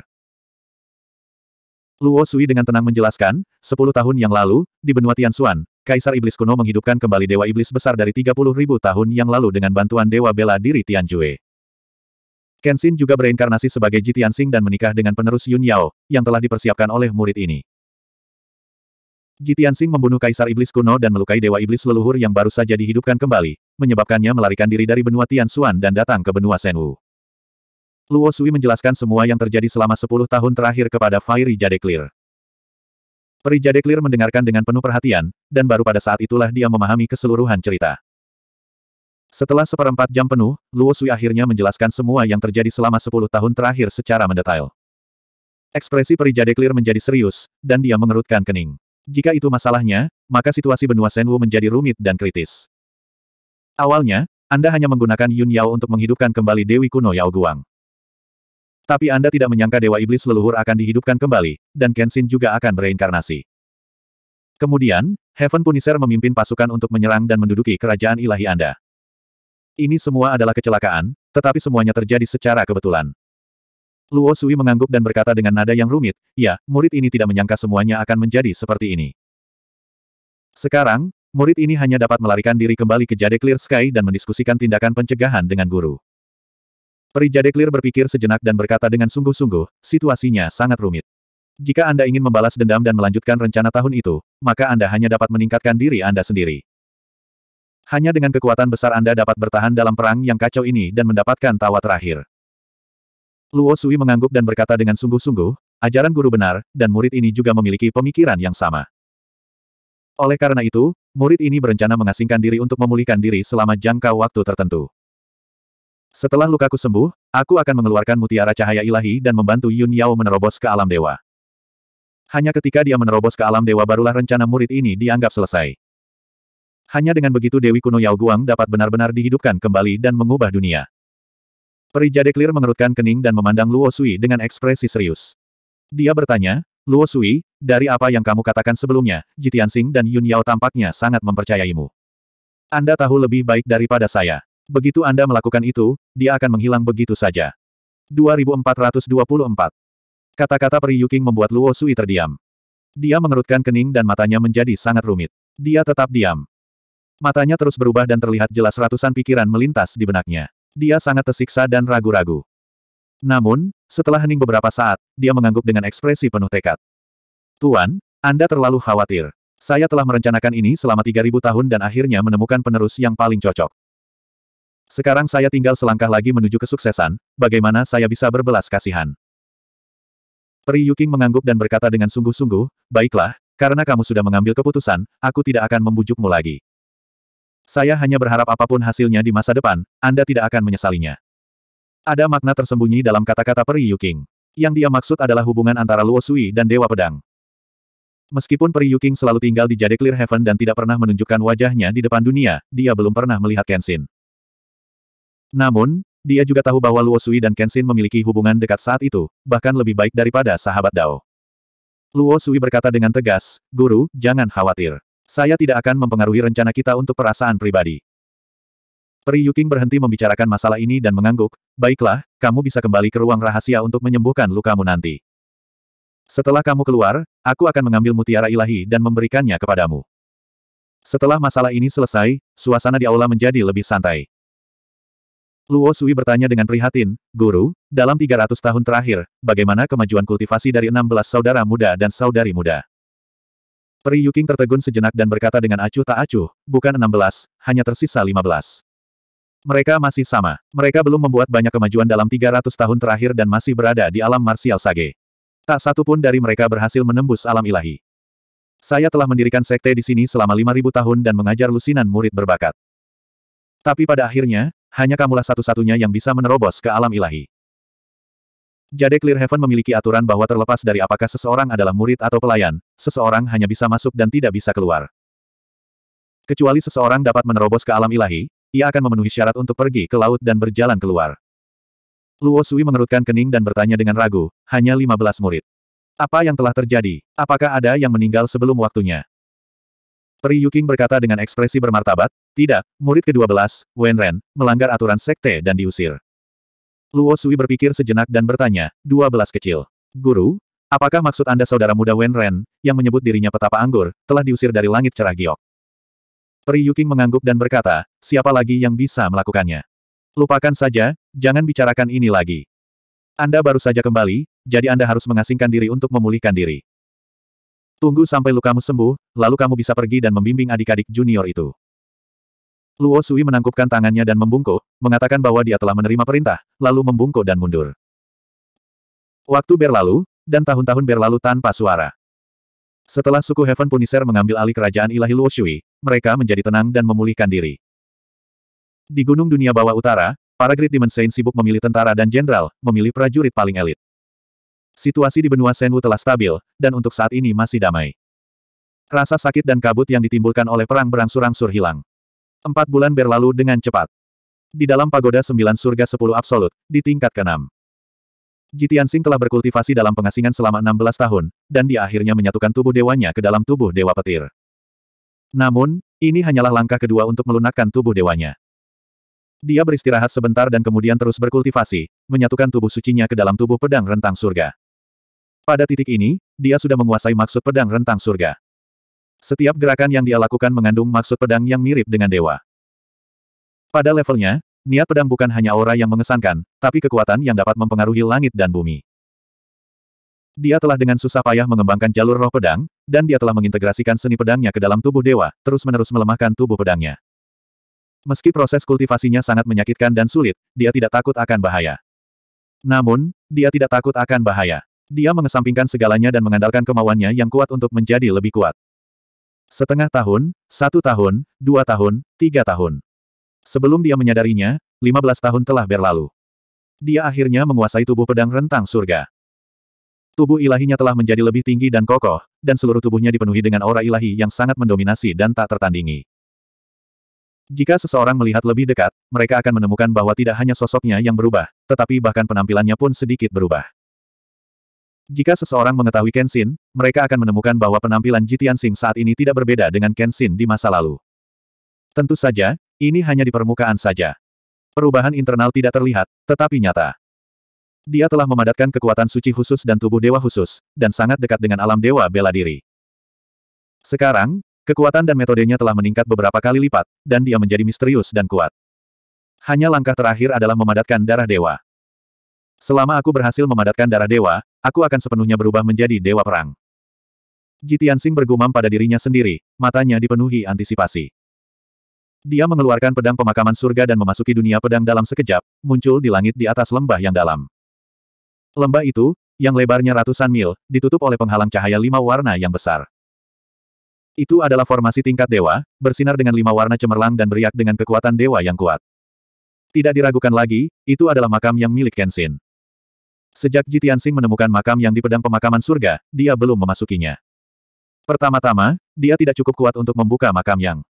Luo Sui dengan tenang menjelaskan, 10 tahun yang lalu, di benua Tianxuan, Kaisar Iblis kuno menghidupkan kembali Dewa Iblis besar dari 30 ribu tahun yang lalu dengan bantuan Dewa Bela Diri Tianjue. Kenshin juga bereinkarnasi sebagai Jitian Sing dan menikah dengan penerus Yun Yao, yang telah dipersiapkan oleh murid ini. Jitian Sing membunuh Kaisar Iblis kuno dan melukai Dewa Iblis leluhur yang baru saja dihidupkan kembali, menyebabkannya melarikan diri dari benua Tian Xuan dan datang ke benua Senwu. Luo Sui menjelaskan semua yang terjadi selama 10 tahun terakhir kepada Fairy Jade Clear. Jade Clear mendengarkan dengan penuh perhatian, dan baru pada saat itulah dia memahami keseluruhan cerita. Setelah seperempat jam penuh, Luo Sui akhirnya menjelaskan semua yang terjadi selama sepuluh tahun terakhir secara mendetail. Ekspresi peri Jade Clear menjadi serius, dan dia mengerutkan kening. Jika itu masalahnya, maka situasi benua Senwu menjadi rumit dan kritis. Awalnya, Anda hanya menggunakan Yun Yao untuk menghidupkan kembali Dewi kuno Yao Guang. Tapi Anda tidak menyangka Dewa Iblis leluhur akan dihidupkan kembali, dan Kenshin juga akan bereinkarnasi. Kemudian, Heaven Punisher memimpin pasukan untuk menyerang dan menduduki kerajaan ilahi Anda. Ini semua adalah kecelakaan, tetapi semuanya terjadi secara kebetulan. Luo Sui mengangguk dan berkata dengan nada yang rumit, ya, murid ini tidak menyangka semuanya akan menjadi seperti ini. Sekarang, murid ini hanya dapat melarikan diri kembali ke Jade Clear Sky dan mendiskusikan tindakan pencegahan dengan guru. Peri Jade Clear berpikir sejenak dan berkata dengan sungguh-sungguh, situasinya sangat rumit. Jika Anda ingin membalas dendam dan melanjutkan rencana tahun itu, maka Anda hanya dapat meningkatkan diri Anda sendiri. Hanya dengan kekuatan besar Anda dapat bertahan dalam perang yang kacau ini dan mendapatkan tawa terakhir. Luo Sui mengangguk dan berkata dengan sungguh-sungguh, ajaran guru benar, dan murid ini juga memiliki pemikiran yang sama. Oleh karena itu, murid ini berencana mengasingkan diri untuk memulihkan diri selama jangka waktu tertentu. Setelah lukaku sembuh, aku akan mengeluarkan mutiara cahaya ilahi dan membantu Yun Yao menerobos ke alam dewa. Hanya ketika dia menerobos ke alam dewa barulah rencana murid ini dianggap selesai. Hanya dengan begitu Dewi kuno Yao Guang dapat benar-benar dihidupkan kembali dan mengubah dunia. Peri Perijade Clear mengerutkan kening dan memandang Luo Sui dengan ekspresi serius. Dia bertanya, Luo Sui, dari apa yang kamu katakan sebelumnya, Jitian Sing dan Yun Yao tampaknya sangat mempercayaimu. Anda tahu lebih baik daripada saya. Begitu Anda melakukan itu, dia akan menghilang begitu saja. 2424 Kata-kata Peri Yuking membuat Luo Sui terdiam. Dia mengerutkan kening dan matanya menjadi sangat rumit. Dia tetap diam. Matanya terus berubah dan terlihat jelas ratusan pikiran melintas di benaknya. Dia sangat tersiksa dan ragu-ragu. Namun, setelah hening beberapa saat, dia mengangguk dengan ekspresi penuh tekad. Tuan, Anda terlalu khawatir. Saya telah merencanakan ini selama 3000 tahun dan akhirnya menemukan penerus yang paling cocok. Sekarang saya tinggal selangkah lagi menuju kesuksesan, bagaimana saya bisa berbelas kasihan. Peri Yuking mengangguk dan berkata dengan sungguh-sungguh, baiklah, karena kamu sudah mengambil keputusan, aku tidak akan membujukmu lagi. Saya hanya berharap apapun hasilnya di masa depan, Anda tidak akan menyesalinya. Ada makna tersembunyi dalam kata-kata Peri Yuking. Yang dia maksud adalah hubungan antara Luo Sui dan Dewa Pedang. Meskipun Peri Yuking selalu tinggal di Jade Clear Heaven dan tidak pernah menunjukkan wajahnya di depan dunia, dia belum pernah melihat Kenshin. Namun, dia juga tahu bahwa Luo Sui dan Kenshin memiliki hubungan dekat saat itu, bahkan lebih baik daripada sahabat Dao. Luo Sui berkata dengan tegas, Guru, jangan khawatir. Saya tidak akan mempengaruhi rencana kita untuk perasaan pribadi. Peri Yuking berhenti membicarakan masalah ini dan mengangguk, baiklah, kamu bisa kembali ke ruang rahasia untuk menyembuhkan lukamu nanti. Setelah kamu keluar, aku akan mengambil mutiara ilahi dan memberikannya kepadamu. Setelah masalah ini selesai, suasana di aula menjadi lebih santai. Luo Sui bertanya dengan prihatin, Guru, dalam 300 tahun terakhir, bagaimana kemajuan kultivasi dari 16 saudara muda dan saudari muda? Peri Yuking tertegun sejenak dan berkata dengan acuh tak acuh, bukan 16, hanya tersisa 15. Mereka masih sama. Mereka belum membuat banyak kemajuan dalam 300 tahun terakhir dan masih berada di alam marsial sage. Tak satu pun dari mereka berhasil menembus alam ilahi. Saya telah mendirikan sekte di sini selama 5000 tahun dan mengajar lusinan murid berbakat. Tapi pada akhirnya, hanya kamulah satu-satunya yang bisa menerobos ke alam ilahi. Jade Clear Heaven memiliki aturan bahwa terlepas dari apakah seseorang adalah murid atau pelayan, seseorang hanya bisa masuk dan tidak bisa keluar. Kecuali seseorang dapat menerobos ke alam ilahi, ia akan memenuhi syarat untuk pergi ke laut dan berjalan keluar. Luo Sui mengerutkan kening dan bertanya dengan ragu, hanya 15 murid. Apa yang telah terjadi? Apakah ada yang meninggal sebelum waktunya? Peri Yuking berkata dengan ekspresi bermartabat, tidak, murid ke-12, Wen Ren, melanggar aturan sekte dan diusir. Luo Sui berpikir sejenak dan bertanya, dua belas kecil. Guru, apakah maksud Anda saudara muda Wen Ren, yang menyebut dirinya petapa anggur, telah diusir dari langit cerah giok? Yuking mengangguk dan berkata, siapa lagi yang bisa melakukannya? Lupakan saja, jangan bicarakan ini lagi. Anda baru saja kembali, jadi Anda harus mengasingkan diri untuk memulihkan diri. Tunggu sampai lukamu sembuh, lalu kamu bisa pergi dan membimbing adik-adik junior itu. Luo Sui menangkupkan tangannya dan membungkuk, mengatakan bahwa dia telah menerima perintah, lalu membungkuk dan mundur. Waktu berlalu, dan tahun-tahun berlalu tanpa suara. Setelah suku Heaven Punisher mengambil alih kerajaan ilahi Luo Sui, mereka menjadi tenang dan memulihkan diri. Di Gunung Dunia Bawah Utara, para Great Demon Saint sibuk memilih tentara dan jenderal, memilih prajurit paling elit. Situasi di benua Senwu telah stabil, dan untuk saat ini masih damai. Rasa sakit dan kabut yang ditimbulkan oleh perang berangsur-angsur hilang. Empat bulan berlalu dengan cepat. Di dalam pagoda sembilan surga sepuluh absolut, di tingkat keenam. Jitian telah berkultivasi dalam pengasingan selama 16 tahun, dan dia akhirnya menyatukan tubuh dewanya ke dalam tubuh Dewa Petir. Namun, ini hanyalah langkah kedua untuk melunakkan tubuh dewanya. Dia beristirahat sebentar dan kemudian terus berkultivasi, menyatukan tubuh sucinya ke dalam tubuh pedang rentang surga. Pada titik ini, dia sudah menguasai maksud pedang rentang surga. Setiap gerakan yang dia lakukan mengandung maksud pedang yang mirip dengan dewa. Pada levelnya, niat pedang bukan hanya aura yang mengesankan, tapi kekuatan yang dapat mempengaruhi langit dan bumi. Dia telah dengan susah payah mengembangkan jalur roh pedang, dan dia telah mengintegrasikan seni pedangnya ke dalam tubuh dewa, terus-menerus melemahkan tubuh pedangnya. Meski proses kultivasinya sangat menyakitkan dan sulit, dia tidak takut akan bahaya. Namun, dia tidak takut akan bahaya. Dia mengesampingkan segalanya dan mengandalkan kemauannya yang kuat untuk menjadi lebih kuat. Setengah tahun, satu tahun, dua tahun, tiga tahun. Sebelum dia menyadarinya, lima belas tahun telah berlalu. Dia akhirnya menguasai tubuh pedang rentang surga. Tubuh ilahinya telah menjadi lebih tinggi dan kokoh, dan seluruh tubuhnya dipenuhi dengan aura ilahi yang sangat mendominasi dan tak tertandingi. Jika seseorang melihat lebih dekat, mereka akan menemukan bahwa tidak hanya sosoknya yang berubah, tetapi bahkan penampilannya pun sedikit berubah. Jika seseorang mengetahui Kenshin, mereka akan menemukan bahwa penampilan Jitian Singh saat ini tidak berbeda dengan Kenshin di masa lalu. Tentu saja, ini hanya di permukaan saja. Perubahan internal tidak terlihat, tetapi nyata. Dia telah memadatkan kekuatan suci khusus dan tubuh dewa khusus, dan sangat dekat dengan alam dewa bela diri. Sekarang, kekuatan dan metodenya telah meningkat beberapa kali lipat, dan dia menjadi misterius dan kuat. Hanya langkah terakhir adalah memadatkan darah dewa. Selama aku berhasil memadatkan darah dewa, aku akan sepenuhnya berubah menjadi dewa perang. Jitian Sing bergumam pada dirinya sendiri, matanya dipenuhi antisipasi. Dia mengeluarkan pedang pemakaman surga dan memasuki dunia pedang dalam sekejap, muncul di langit di atas lembah yang dalam. Lembah itu, yang lebarnya ratusan mil, ditutup oleh penghalang cahaya lima warna yang besar. Itu adalah formasi tingkat dewa, bersinar dengan lima warna cemerlang dan beriak dengan kekuatan dewa yang kuat. Tidak diragukan lagi, itu adalah makam yang milik Kenshin. Sejak Jitiansing menemukan makam yang di pedang pemakaman surga, dia belum memasukinya. Pertama-tama, dia tidak cukup kuat untuk membuka makam yang.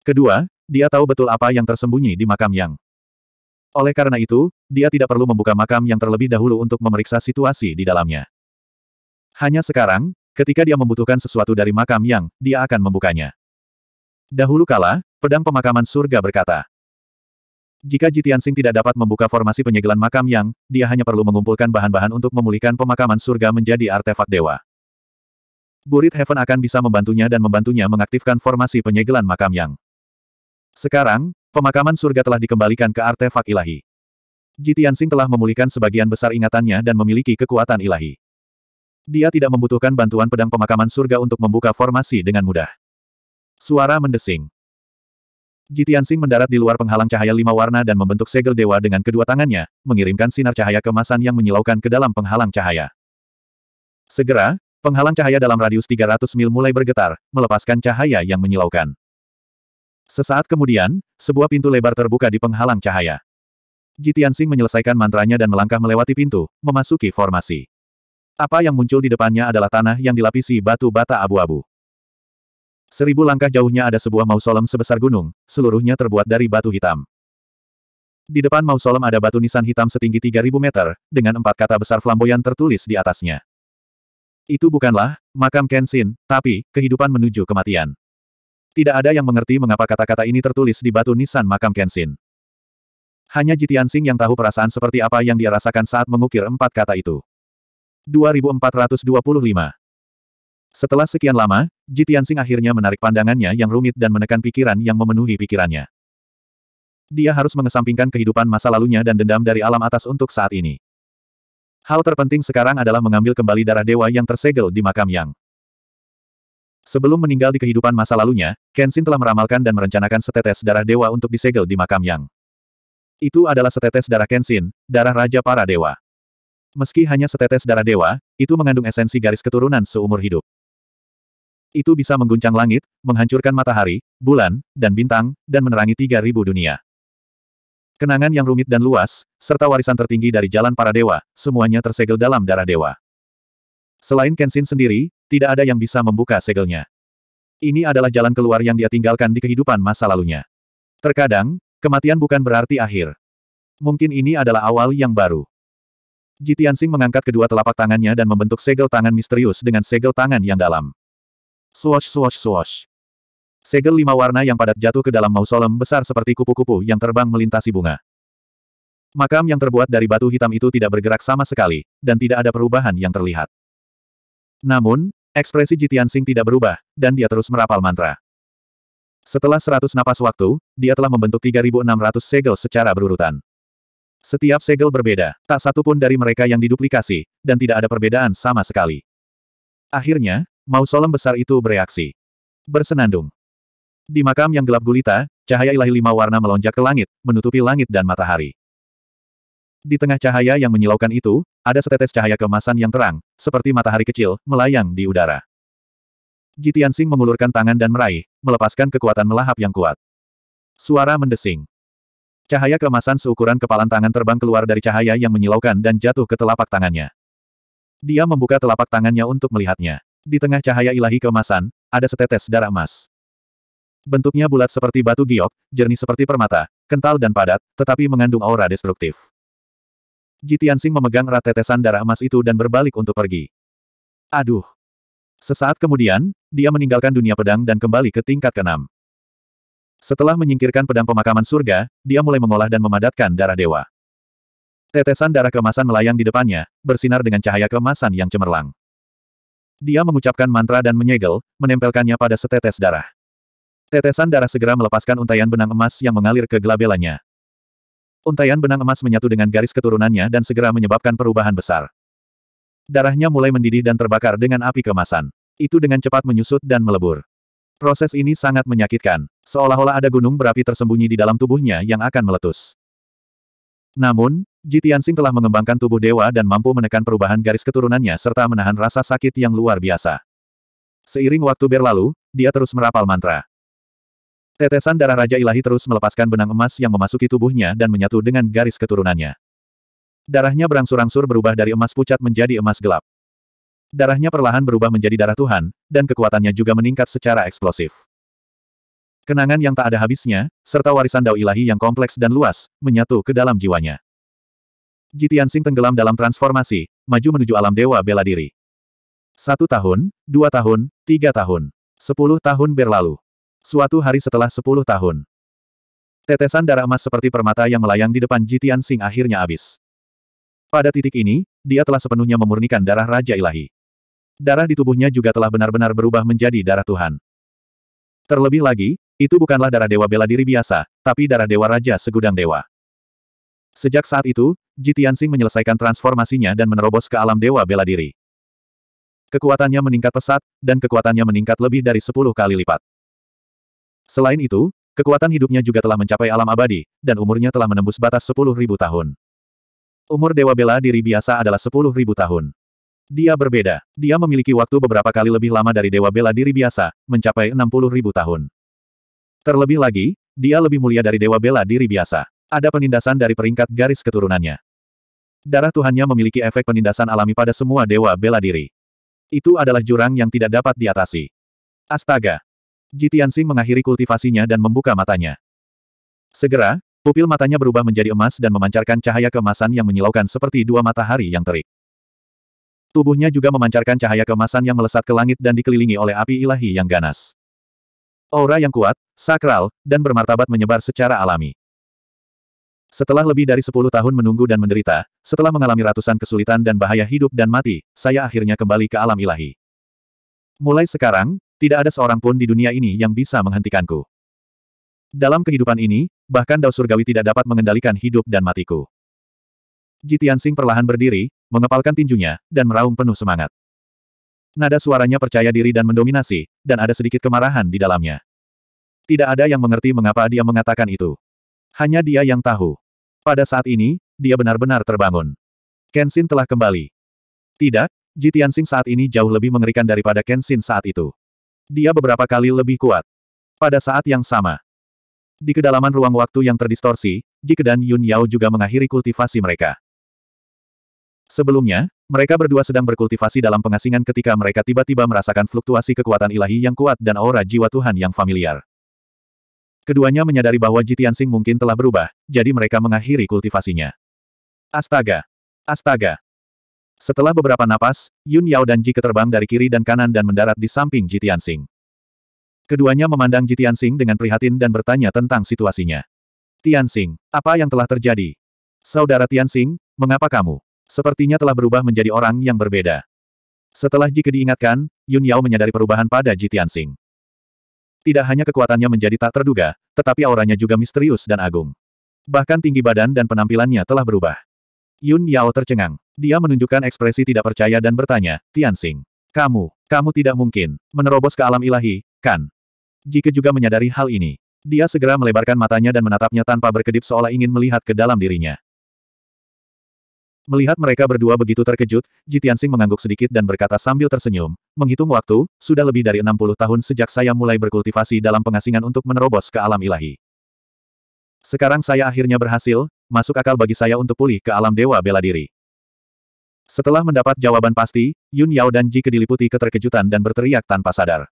Kedua, dia tahu betul apa yang tersembunyi di makam yang. Oleh karena itu, dia tidak perlu membuka makam yang terlebih dahulu untuk memeriksa situasi di dalamnya. Hanya sekarang, ketika dia membutuhkan sesuatu dari makam yang, dia akan membukanya. Dahulu kala, pedang pemakaman surga berkata, jika Jitian Sing tidak dapat membuka formasi penyegelan makam yang, dia hanya perlu mengumpulkan bahan-bahan untuk memulihkan pemakaman surga menjadi artefak dewa. Burit Heaven akan bisa membantunya dan membantunya mengaktifkan formasi penyegelan makam yang. Sekarang, pemakaman surga telah dikembalikan ke artefak ilahi. Jitian Sing telah memulihkan sebagian besar ingatannya dan memiliki kekuatan ilahi. Dia tidak membutuhkan bantuan pedang pemakaman surga untuk membuka formasi dengan mudah. Suara mendesing. Jitian Jitiansing mendarat di luar penghalang cahaya lima warna dan membentuk segel dewa dengan kedua tangannya, mengirimkan sinar cahaya kemasan yang menyilaukan ke dalam penghalang cahaya. Segera, penghalang cahaya dalam radius 300 mil mulai bergetar, melepaskan cahaya yang menyilaukan. Sesaat kemudian, sebuah pintu lebar terbuka di penghalang cahaya. Jitian Jitiansing menyelesaikan mantranya dan melangkah melewati pintu, memasuki formasi. Apa yang muncul di depannya adalah tanah yang dilapisi batu bata abu-abu. Seribu langkah jauhnya ada sebuah mausolem sebesar gunung, seluruhnya terbuat dari batu hitam. Di depan mausolem ada batu nisan hitam setinggi 3000 meter, dengan empat kata besar flamboyan tertulis di atasnya. Itu bukanlah makam Kenshin, tapi kehidupan menuju kematian. Tidak ada yang mengerti mengapa kata-kata ini tertulis di batu nisan makam Kenshin. Hanya Jitian Sing yang tahu perasaan seperti apa yang dia rasakan saat mengukir empat kata itu. 2425 Setelah sekian lama, Jitiansing akhirnya menarik pandangannya yang rumit dan menekan pikiran yang memenuhi pikirannya. Dia harus mengesampingkan kehidupan masa lalunya dan dendam dari alam atas untuk saat ini. Hal terpenting sekarang adalah mengambil kembali darah dewa yang tersegel di makam Yang. Sebelum meninggal di kehidupan masa lalunya, Kenshin telah meramalkan dan merencanakan setetes darah dewa untuk disegel di makam Yang. Itu adalah setetes darah Kenshin, darah Raja Para Dewa. Meski hanya setetes darah dewa, itu mengandung esensi garis keturunan seumur hidup. Itu bisa mengguncang langit, menghancurkan matahari, bulan, dan bintang, dan menerangi 3000 dunia. Kenangan yang rumit dan luas, serta warisan tertinggi dari jalan para dewa, semuanya tersegel dalam darah dewa. Selain Kenshin sendiri, tidak ada yang bisa membuka segelnya. Ini adalah jalan keluar yang dia tinggalkan di kehidupan masa lalunya. Terkadang, kematian bukan berarti akhir. Mungkin ini adalah awal yang baru. Jitiansing mengangkat kedua telapak tangannya dan membentuk segel tangan misterius dengan segel tangan yang dalam. Swash swash swash. Segel lima warna yang padat jatuh ke dalam mausolem besar seperti kupu-kupu yang terbang melintasi bunga. Makam yang terbuat dari batu hitam itu tidak bergerak sama sekali, dan tidak ada perubahan yang terlihat. Namun, ekspresi Jitian Sing tidak berubah, dan dia terus merapal mantra. Setelah seratus napas waktu, dia telah membentuk 3.600 segel secara berurutan. Setiap segel berbeda, tak satu pun dari mereka yang diduplikasi, dan tidak ada perbedaan sama sekali. Akhirnya, Mau Mausolem besar itu bereaksi. Bersenandung. Di makam yang gelap gulita, cahaya ilahi lima warna melonjak ke langit, menutupi langit dan matahari. Di tengah cahaya yang menyilaukan itu, ada setetes cahaya kemasan yang terang, seperti matahari kecil, melayang di udara. Jitian Sing mengulurkan tangan dan meraih, melepaskan kekuatan melahap yang kuat. Suara mendesing. Cahaya kemasan seukuran kepalan tangan terbang keluar dari cahaya yang menyilaukan dan jatuh ke telapak tangannya. Dia membuka telapak tangannya untuk melihatnya. Di tengah cahaya ilahi kemasan, ada setetes darah emas. Bentuknya bulat seperti batu giok, jernih seperti permata, kental dan padat, tetapi mengandung aura destruktif. Jitiansing memegang erat tetesan darah emas itu dan berbalik untuk pergi. Aduh. Sesaat kemudian, dia meninggalkan dunia pedang dan kembali ke tingkat keenam. Setelah menyingkirkan pedang pemakaman surga, dia mulai mengolah dan memadatkan darah dewa. Tetesan darah kemasan melayang di depannya, bersinar dengan cahaya kemasan yang cemerlang. Dia mengucapkan mantra dan menyegel, menempelkannya pada setetes darah. Tetesan darah segera melepaskan untaian benang emas yang mengalir ke gelabelanya. Untaian benang emas menyatu dengan garis keturunannya dan segera menyebabkan perubahan besar. Darahnya mulai mendidih dan terbakar dengan api kemasan. Itu dengan cepat menyusut dan melebur. Proses ini sangat menyakitkan. Seolah-olah ada gunung berapi tersembunyi di dalam tubuhnya yang akan meletus. Namun, Ji Tianxing telah mengembangkan tubuh dewa dan mampu menekan perubahan garis keturunannya serta menahan rasa sakit yang luar biasa. Seiring waktu berlalu, dia terus merapal mantra. Tetesan darah Raja Ilahi terus melepaskan benang emas yang memasuki tubuhnya dan menyatu dengan garis keturunannya. Darahnya berangsur-angsur berubah dari emas pucat menjadi emas gelap. Darahnya perlahan berubah menjadi darah Tuhan, dan kekuatannya juga meningkat secara eksplosif. Kenangan yang tak ada habisnya, serta warisan dao ilahi yang kompleks dan luas, menyatu ke dalam jiwanya. Jitiansing tenggelam dalam transformasi, maju menuju alam dewa bela diri. Satu tahun, dua tahun, tiga tahun, sepuluh tahun berlalu. Suatu hari setelah sepuluh tahun, tetesan darah emas seperti permata yang melayang di depan Jitiansing akhirnya habis. Pada titik ini, dia telah sepenuhnya memurnikan darah Raja Ilahi. Darah di tubuhnya juga telah benar-benar berubah menjadi darah Tuhan. Terlebih lagi, itu bukanlah darah dewa bela diri biasa, tapi darah dewa raja segudang dewa. Sejak saat itu, Jitiansing menyelesaikan transformasinya dan menerobos ke alam dewa bela diri. Kekuatannya meningkat pesat, dan kekuatannya meningkat lebih dari 10 kali lipat. Selain itu, kekuatan hidupnya juga telah mencapai alam abadi, dan umurnya telah menembus batas 10.000 tahun. Umur Dewa Bela Diri biasa adalah 10.000 tahun. Dia berbeda. Dia memiliki waktu beberapa kali lebih lama dari Dewa Bela Diri biasa, mencapai 60.000 tahun. Terlebih lagi, dia lebih mulia dari dewa bela diri biasa. Ada penindasan dari peringkat garis keturunannya. Darah Tuhannya memiliki efek penindasan alami pada semua dewa bela diri. Itu adalah jurang yang tidak dapat diatasi. Astaga! Jitian Jitiansing mengakhiri kultivasinya dan membuka matanya. Segera, pupil matanya berubah menjadi emas dan memancarkan cahaya kemasan yang menyilaukan seperti dua matahari yang terik. Tubuhnya juga memancarkan cahaya kemasan yang melesat ke langit dan dikelilingi oleh api ilahi yang ganas. Aura yang kuat, sakral, dan bermartabat menyebar secara alami. Setelah lebih dari sepuluh tahun menunggu dan menderita, setelah mengalami ratusan kesulitan dan bahaya hidup dan mati, saya akhirnya kembali ke alam ilahi. Mulai sekarang, tidak ada seorang pun di dunia ini yang bisa menghentikanku. Dalam kehidupan ini, bahkan Dao Surgawi tidak dapat mengendalikan hidup dan matiku. Jitian Sing perlahan berdiri, mengepalkan tinjunya, dan meraung penuh semangat. Nada suaranya percaya diri dan mendominasi, dan ada sedikit kemarahan di dalamnya. Tidak ada yang mengerti mengapa dia mengatakan itu. Hanya dia yang tahu. Pada saat ini, dia benar-benar terbangun. Kenshin telah kembali. Tidak, Jitiansing saat ini jauh lebih mengerikan daripada Kenshin saat itu. Dia beberapa kali lebih kuat. Pada saat yang sama. Di kedalaman ruang waktu yang terdistorsi, Jike dan Yun Yao juga mengakhiri kultivasi mereka. Sebelumnya, mereka berdua sedang berkultivasi dalam pengasingan ketika mereka tiba-tiba merasakan fluktuasi kekuatan ilahi yang kuat dan aura jiwa Tuhan yang familiar. Keduanya menyadari bahwa Jitiansing mungkin telah berubah, jadi mereka mengakhiri kultivasinya. Astaga! Astaga! Setelah beberapa napas, Yun Yao dan Ji keterbang dari kiri dan kanan dan mendarat di samping Jitiansing. Keduanya memandang Jitiansing dengan prihatin dan bertanya tentang situasinya. Tiansing, apa yang telah terjadi? Saudara Tiansing, mengapa kamu? Sepertinya telah berubah menjadi orang yang berbeda. Setelah Ji diingatkan, Yun Yao menyadari perubahan pada Jitian Sing. Tidak hanya kekuatannya menjadi tak terduga, tetapi auranya juga misterius dan agung. Bahkan tinggi badan dan penampilannya telah berubah. Yun Yao tercengang. Dia menunjukkan ekspresi tidak percaya dan bertanya, Tianxing. Kamu, kamu tidak mungkin menerobos ke alam ilahi, kan? Jika juga menyadari hal ini, dia segera melebarkan matanya dan menatapnya tanpa berkedip seolah ingin melihat ke dalam dirinya. Melihat mereka berdua begitu terkejut, Sing mengangguk sedikit dan berkata sambil tersenyum, menghitung waktu, sudah lebih dari 60 tahun sejak saya mulai berkultivasi dalam pengasingan untuk menerobos ke alam ilahi. Sekarang saya akhirnya berhasil, masuk akal bagi saya untuk pulih ke alam dewa bela diri. Setelah mendapat jawaban pasti, Yun Yao dan Ji kediliputi keterkejutan dan berteriak tanpa sadar.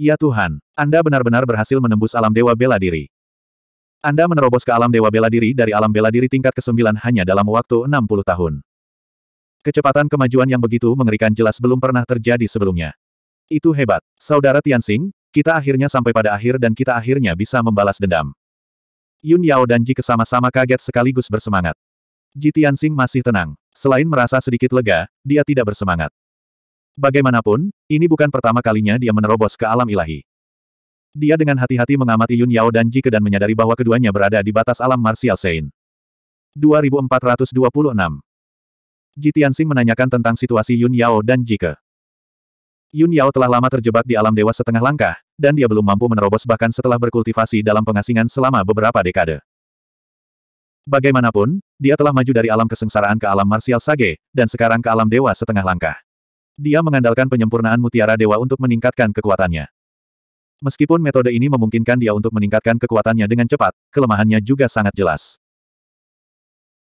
Ya Tuhan, Anda benar-benar berhasil menembus alam dewa bela diri. Anda menerobos ke alam dewa bela diri dari alam bela diri tingkat ke-9 hanya dalam waktu 60 tahun. Kecepatan kemajuan yang begitu mengerikan jelas belum pernah terjadi sebelumnya. Itu hebat. Saudara Tianxing, kita akhirnya sampai pada akhir dan kita akhirnya bisa membalas dendam. Yun Yao dan Ji kesama-sama kaget sekaligus bersemangat. Ji Tianxing masih tenang. Selain merasa sedikit lega, dia tidak bersemangat. Bagaimanapun, ini bukan pertama kalinya dia menerobos ke alam ilahi. Dia dengan hati-hati mengamati Yun Yao dan Jike dan menyadari bahwa keduanya berada di batas alam martial Sein. 2426 Ji Tianxing menanyakan tentang situasi Yun Yao dan Jike. Yun Yao telah lama terjebak di alam dewa setengah langkah, dan dia belum mampu menerobos bahkan setelah berkultivasi dalam pengasingan selama beberapa dekade. Bagaimanapun, dia telah maju dari alam kesengsaraan ke alam martial sage, dan sekarang ke alam dewa setengah langkah. Dia mengandalkan penyempurnaan mutiara dewa untuk meningkatkan kekuatannya. Meskipun metode ini memungkinkan dia untuk meningkatkan kekuatannya dengan cepat, kelemahannya juga sangat jelas.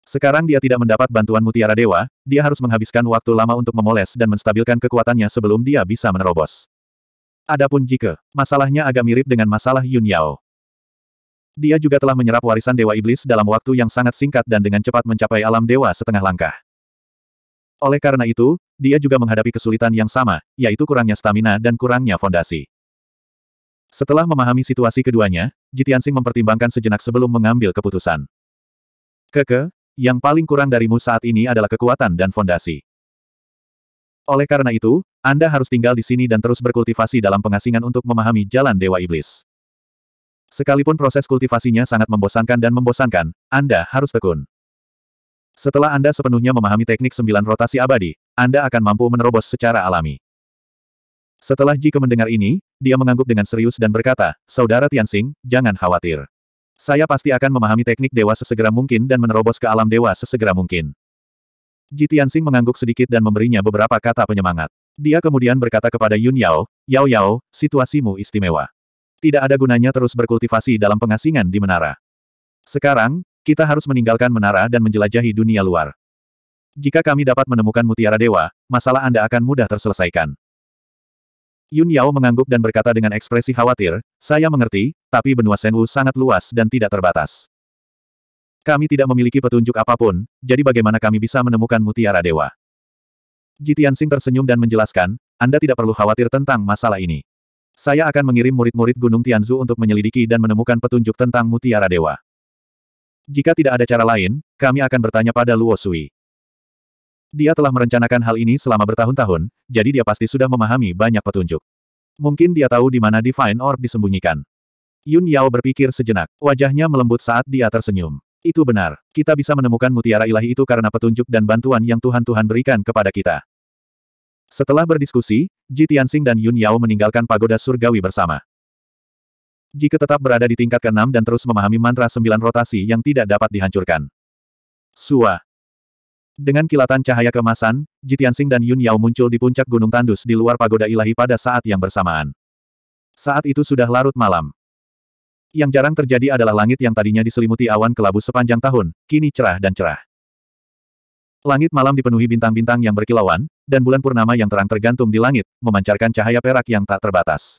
Sekarang dia tidak mendapat bantuan mutiara dewa, dia harus menghabiskan waktu lama untuk memoles dan menstabilkan kekuatannya sebelum dia bisa menerobos. Adapun jika, masalahnya agak mirip dengan masalah Yun Yao. Dia juga telah menyerap warisan Dewa Iblis dalam waktu yang sangat singkat dan dengan cepat mencapai alam dewa setengah langkah. Oleh karena itu, dia juga menghadapi kesulitan yang sama, yaitu kurangnya stamina dan kurangnya fondasi. Setelah memahami situasi keduanya, Jitiansing mempertimbangkan sejenak sebelum mengambil keputusan. Keke, yang paling kurang darimu saat ini adalah kekuatan dan fondasi. Oleh karena itu, Anda harus tinggal di sini dan terus berkultivasi dalam pengasingan untuk memahami jalan Dewa Iblis. Sekalipun proses kultivasinya sangat membosankan dan membosankan, Anda harus tekun. Setelah Anda sepenuhnya memahami teknik sembilan rotasi abadi, Anda akan mampu menerobos secara alami. Setelah Jike mendengar ini, dia mengangguk dengan serius dan berkata, Saudara Tianxing, jangan khawatir. Saya pasti akan memahami teknik dewa sesegera mungkin dan menerobos ke alam dewa sesegera mungkin. Ji Tianxing mengangguk sedikit dan memberinya beberapa kata penyemangat. Dia kemudian berkata kepada Yun Yao, Yao Yao, situasimu istimewa. Tidak ada gunanya terus berkultivasi dalam pengasingan di menara. Sekarang, kita harus meninggalkan menara dan menjelajahi dunia luar. Jika kami dapat menemukan mutiara dewa, masalah Anda akan mudah terselesaikan. Yun Yao mengangguk dan berkata dengan ekspresi khawatir, saya mengerti, tapi benua Senwu sangat luas dan tidak terbatas. Kami tidak memiliki petunjuk apapun, jadi bagaimana kami bisa menemukan mutiara dewa? Jitian Sing tersenyum dan menjelaskan, Anda tidak perlu khawatir tentang masalah ini. Saya akan mengirim murid-murid Gunung Tianzu untuk menyelidiki dan menemukan petunjuk tentang mutiara dewa. Jika tidak ada cara lain, kami akan bertanya pada Luo Sui. Dia telah merencanakan hal ini selama bertahun-tahun, jadi dia pasti sudah memahami banyak petunjuk. Mungkin dia tahu di mana Divine Orb disembunyikan. Yun Yao berpikir sejenak. Wajahnya melembut saat dia tersenyum. Itu benar. Kita bisa menemukan mutiara ilahi itu karena petunjuk dan bantuan yang Tuhan-Tuhan berikan kepada kita. Setelah berdiskusi, Ji Tianxing dan Yun Yao meninggalkan pagoda surgawi bersama. Jika tetap berada di tingkat keenam dan terus memahami mantra sembilan rotasi yang tidak dapat dihancurkan. Suah. Dengan kilatan cahaya kemasan, Jitiansing dan Yun Yao muncul di puncak Gunung Tandus di luar pagoda ilahi pada saat yang bersamaan. Saat itu sudah larut malam. Yang jarang terjadi adalah langit yang tadinya diselimuti awan kelabu sepanjang tahun, kini cerah dan cerah. Langit malam dipenuhi bintang-bintang yang berkilauan, dan bulan purnama yang terang tergantung di langit, memancarkan cahaya perak yang tak terbatas.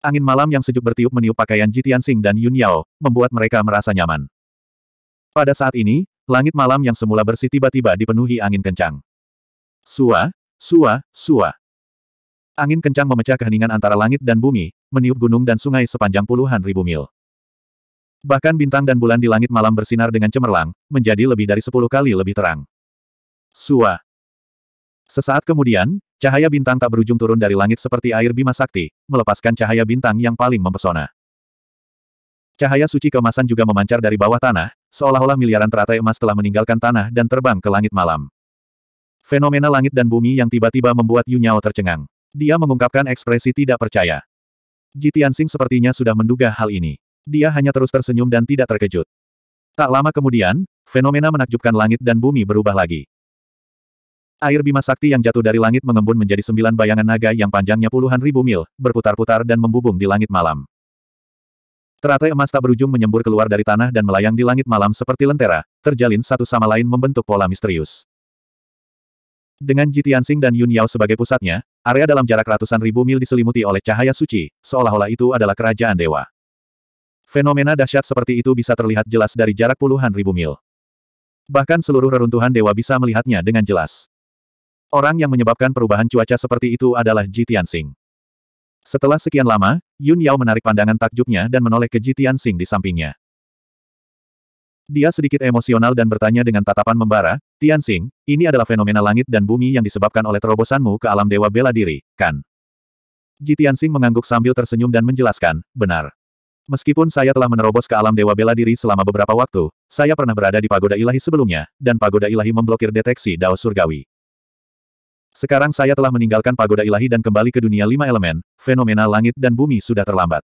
Angin malam yang sejuk bertiup meniup pakaian Jitiansing dan Yun Yao, membuat mereka merasa nyaman. Pada saat ini, langit malam yang semula bersih tiba-tiba dipenuhi angin kencang. Sua, sua, sua. Angin kencang memecah keheningan antara langit dan bumi, meniup gunung dan sungai sepanjang puluhan ribu mil. Bahkan bintang dan bulan di langit malam bersinar dengan cemerlang, menjadi lebih dari sepuluh kali lebih terang. Sua. Sesaat kemudian, cahaya bintang tak berujung turun dari langit seperti air bima sakti, melepaskan cahaya bintang yang paling mempesona. Cahaya suci kemasan juga memancar dari bawah tanah, seolah-olah miliaran teratai emas telah meninggalkan tanah dan terbang ke langit malam. Fenomena langit dan bumi yang tiba-tiba membuat Yu tercengang. Dia mengungkapkan ekspresi tidak percaya. Jitiansing sepertinya sudah menduga hal ini. Dia hanya terus tersenyum dan tidak terkejut. Tak lama kemudian, fenomena menakjubkan langit dan bumi berubah lagi. Air bima sakti yang jatuh dari langit mengembun menjadi sembilan bayangan naga yang panjangnya puluhan ribu mil, berputar-putar dan membubung di langit malam. Teratai emas tak berujung menyembur keluar dari tanah dan melayang di langit malam seperti lentera, terjalin satu sama lain membentuk pola misterius. Dengan Jitiansing dan Yun Yao sebagai pusatnya, area dalam jarak ratusan ribu mil diselimuti oleh cahaya suci, seolah-olah itu adalah kerajaan dewa. Fenomena dahsyat seperti itu bisa terlihat jelas dari jarak puluhan ribu mil. Bahkan seluruh reruntuhan dewa bisa melihatnya dengan jelas. Orang yang menyebabkan perubahan cuaca seperti itu adalah Jitiansing. Setelah sekian lama, Yun Yao menarik pandangan takjubnya dan menoleh ke Jitian Sing di sampingnya. Dia sedikit emosional dan bertanya dengan tatapan membara, Tian Sing, ini adalah fenomena langit dan bumi yang disebabkan oleh terobosanmu ke alam dewa bela diri, kan? Jitian Sing mengangguk sambil tersenyum dan menjelaskan, benar. Meskipun saya telah menerobos ke alam dewa bela diri selama beberapa waktu, saya pernah berada di pagoda ilahi sebelumnya, dan pagoda ilahi memblokir deteksi dao surgawi. Sekarang saya telah meninggalkan pagoda ilahi dan kembali ke dunia lima elemen, fenomena langit dan bumi sudah terlambat.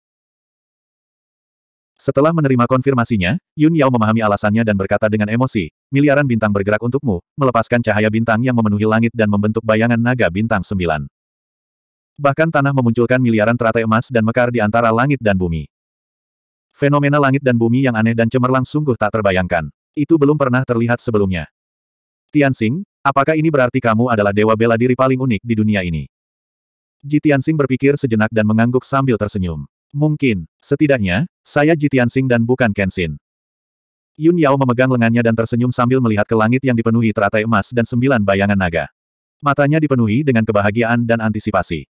Setelah menerima konfirmasinya, Yun Yao memahami alasannya dan berkata dengan emosi, miliaran bintang bergerak untukmu, melepaskan cahaya bintang yang memenuhi langit dan membentuk bayangan naga bintang sembilan. Bahkan tanah memunculkan miliaran teratai emas dan mekar di antara langit dan bumi. Fenomena langit dan bumi yang aneh dan cemerlang sungguh tak terbayangkan. Itu belum pernah terlihat sebelumnya. Tianxing, Apakah ini berarti kamu adalah dewa bela diri paling unik di dunia ini? Jitian Sing berpikir sejenak dan mengangguk sambil tersenyum. Mungkin, setidaknya, saya Jitian Sing dan bukan Kenshin. Yun Yao memegang lengannya dan tersenyum sambil melihat ke langit yang dipenuhi teratai emas dan sembilan bayangan naga. Matanya dipenuhi dengan kebahagiaan dan antisipasi.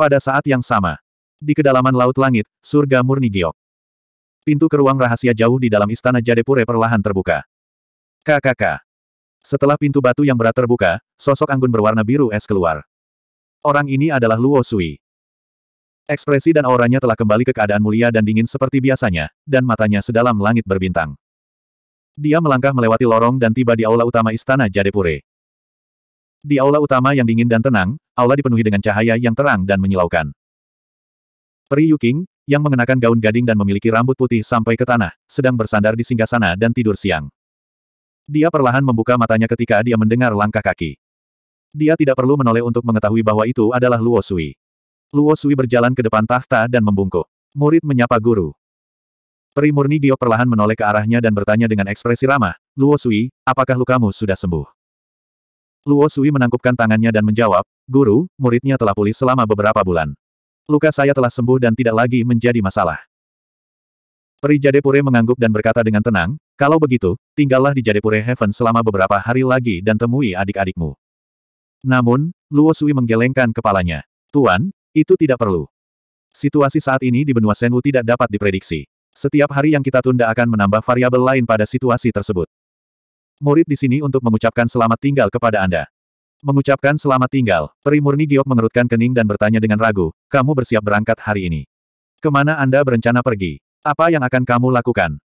Pada saat yang sama, di kedalaman laut langit, surga murni giok. Pintu ke ruang rahasia jauh di dalam istana Jadepure perlahan terbuka. Kakak, setelah pintu batu yang berat terbuka, sosok anggun berwarna biru es keluar. Orang ini adalah Luo Sui. Ekspresi dan auranya telah kembali ke keadaan mulia dan dingin seperti biasanya, dan matanya sedalam langit berbintang. Dia melangkah melewati lorong dan tiba di aula utama istana Jadepure. Di aula utama yang dingin dan tenang, aula dipenuhi dengan cahaya yang terang dan menyilaukan. Peri Yuking, yang mengenakan gaun gading dan memiliki rambut putih sampai ke tanah, sedang bersandar di singgasana dan tidur siang. Dia perlahan membuka matanya ketika dia mendengar langkah kaki. Dia tidak perlu menoleh untuk mengetahui bahwa itu adalah Luo Sui. Luo Sui berjalan ke depan tahta dan membungkuk. Murid menyapa guru. Perimurni Gio perlahan menoleh ke arahnya dan bertanya dengan ekspresi ramah, Luo Sui, apakah lukamu sudah sembuh? Luo Sui menangkupkan tangannya dan menjawab, Guru, muridnya telah pulih selama beberapa bulan. Luka saya telah sembuh dan tidak lagi menjadi masalah. Perijade Pure mengangguk dan berkata dengan tenang, kalau begitu, tinggallah di Jadepure Heaven selama beberapa hari lagi dan temui adik-adikmu. Namun, Luo Sui menggelengkan kepalanya. Tuan, itu tidak perlu. Situasi saat ini di benua Senwu tidak dapat diprediksi. Setiap hari yang kita tunda akan menambah variabel lain pada situasi tersebut. Murid di sini untuk mengucapkan selamat tinggal kepada Anda. Mengucapkan selamat tinggal, Perimurni Giok mengerutkan kening dan bertanya dengan ragu, kamu bersiap berangkat hari ini. Kemana Anda berencana pergi? Apa yang akan kamu lakukan?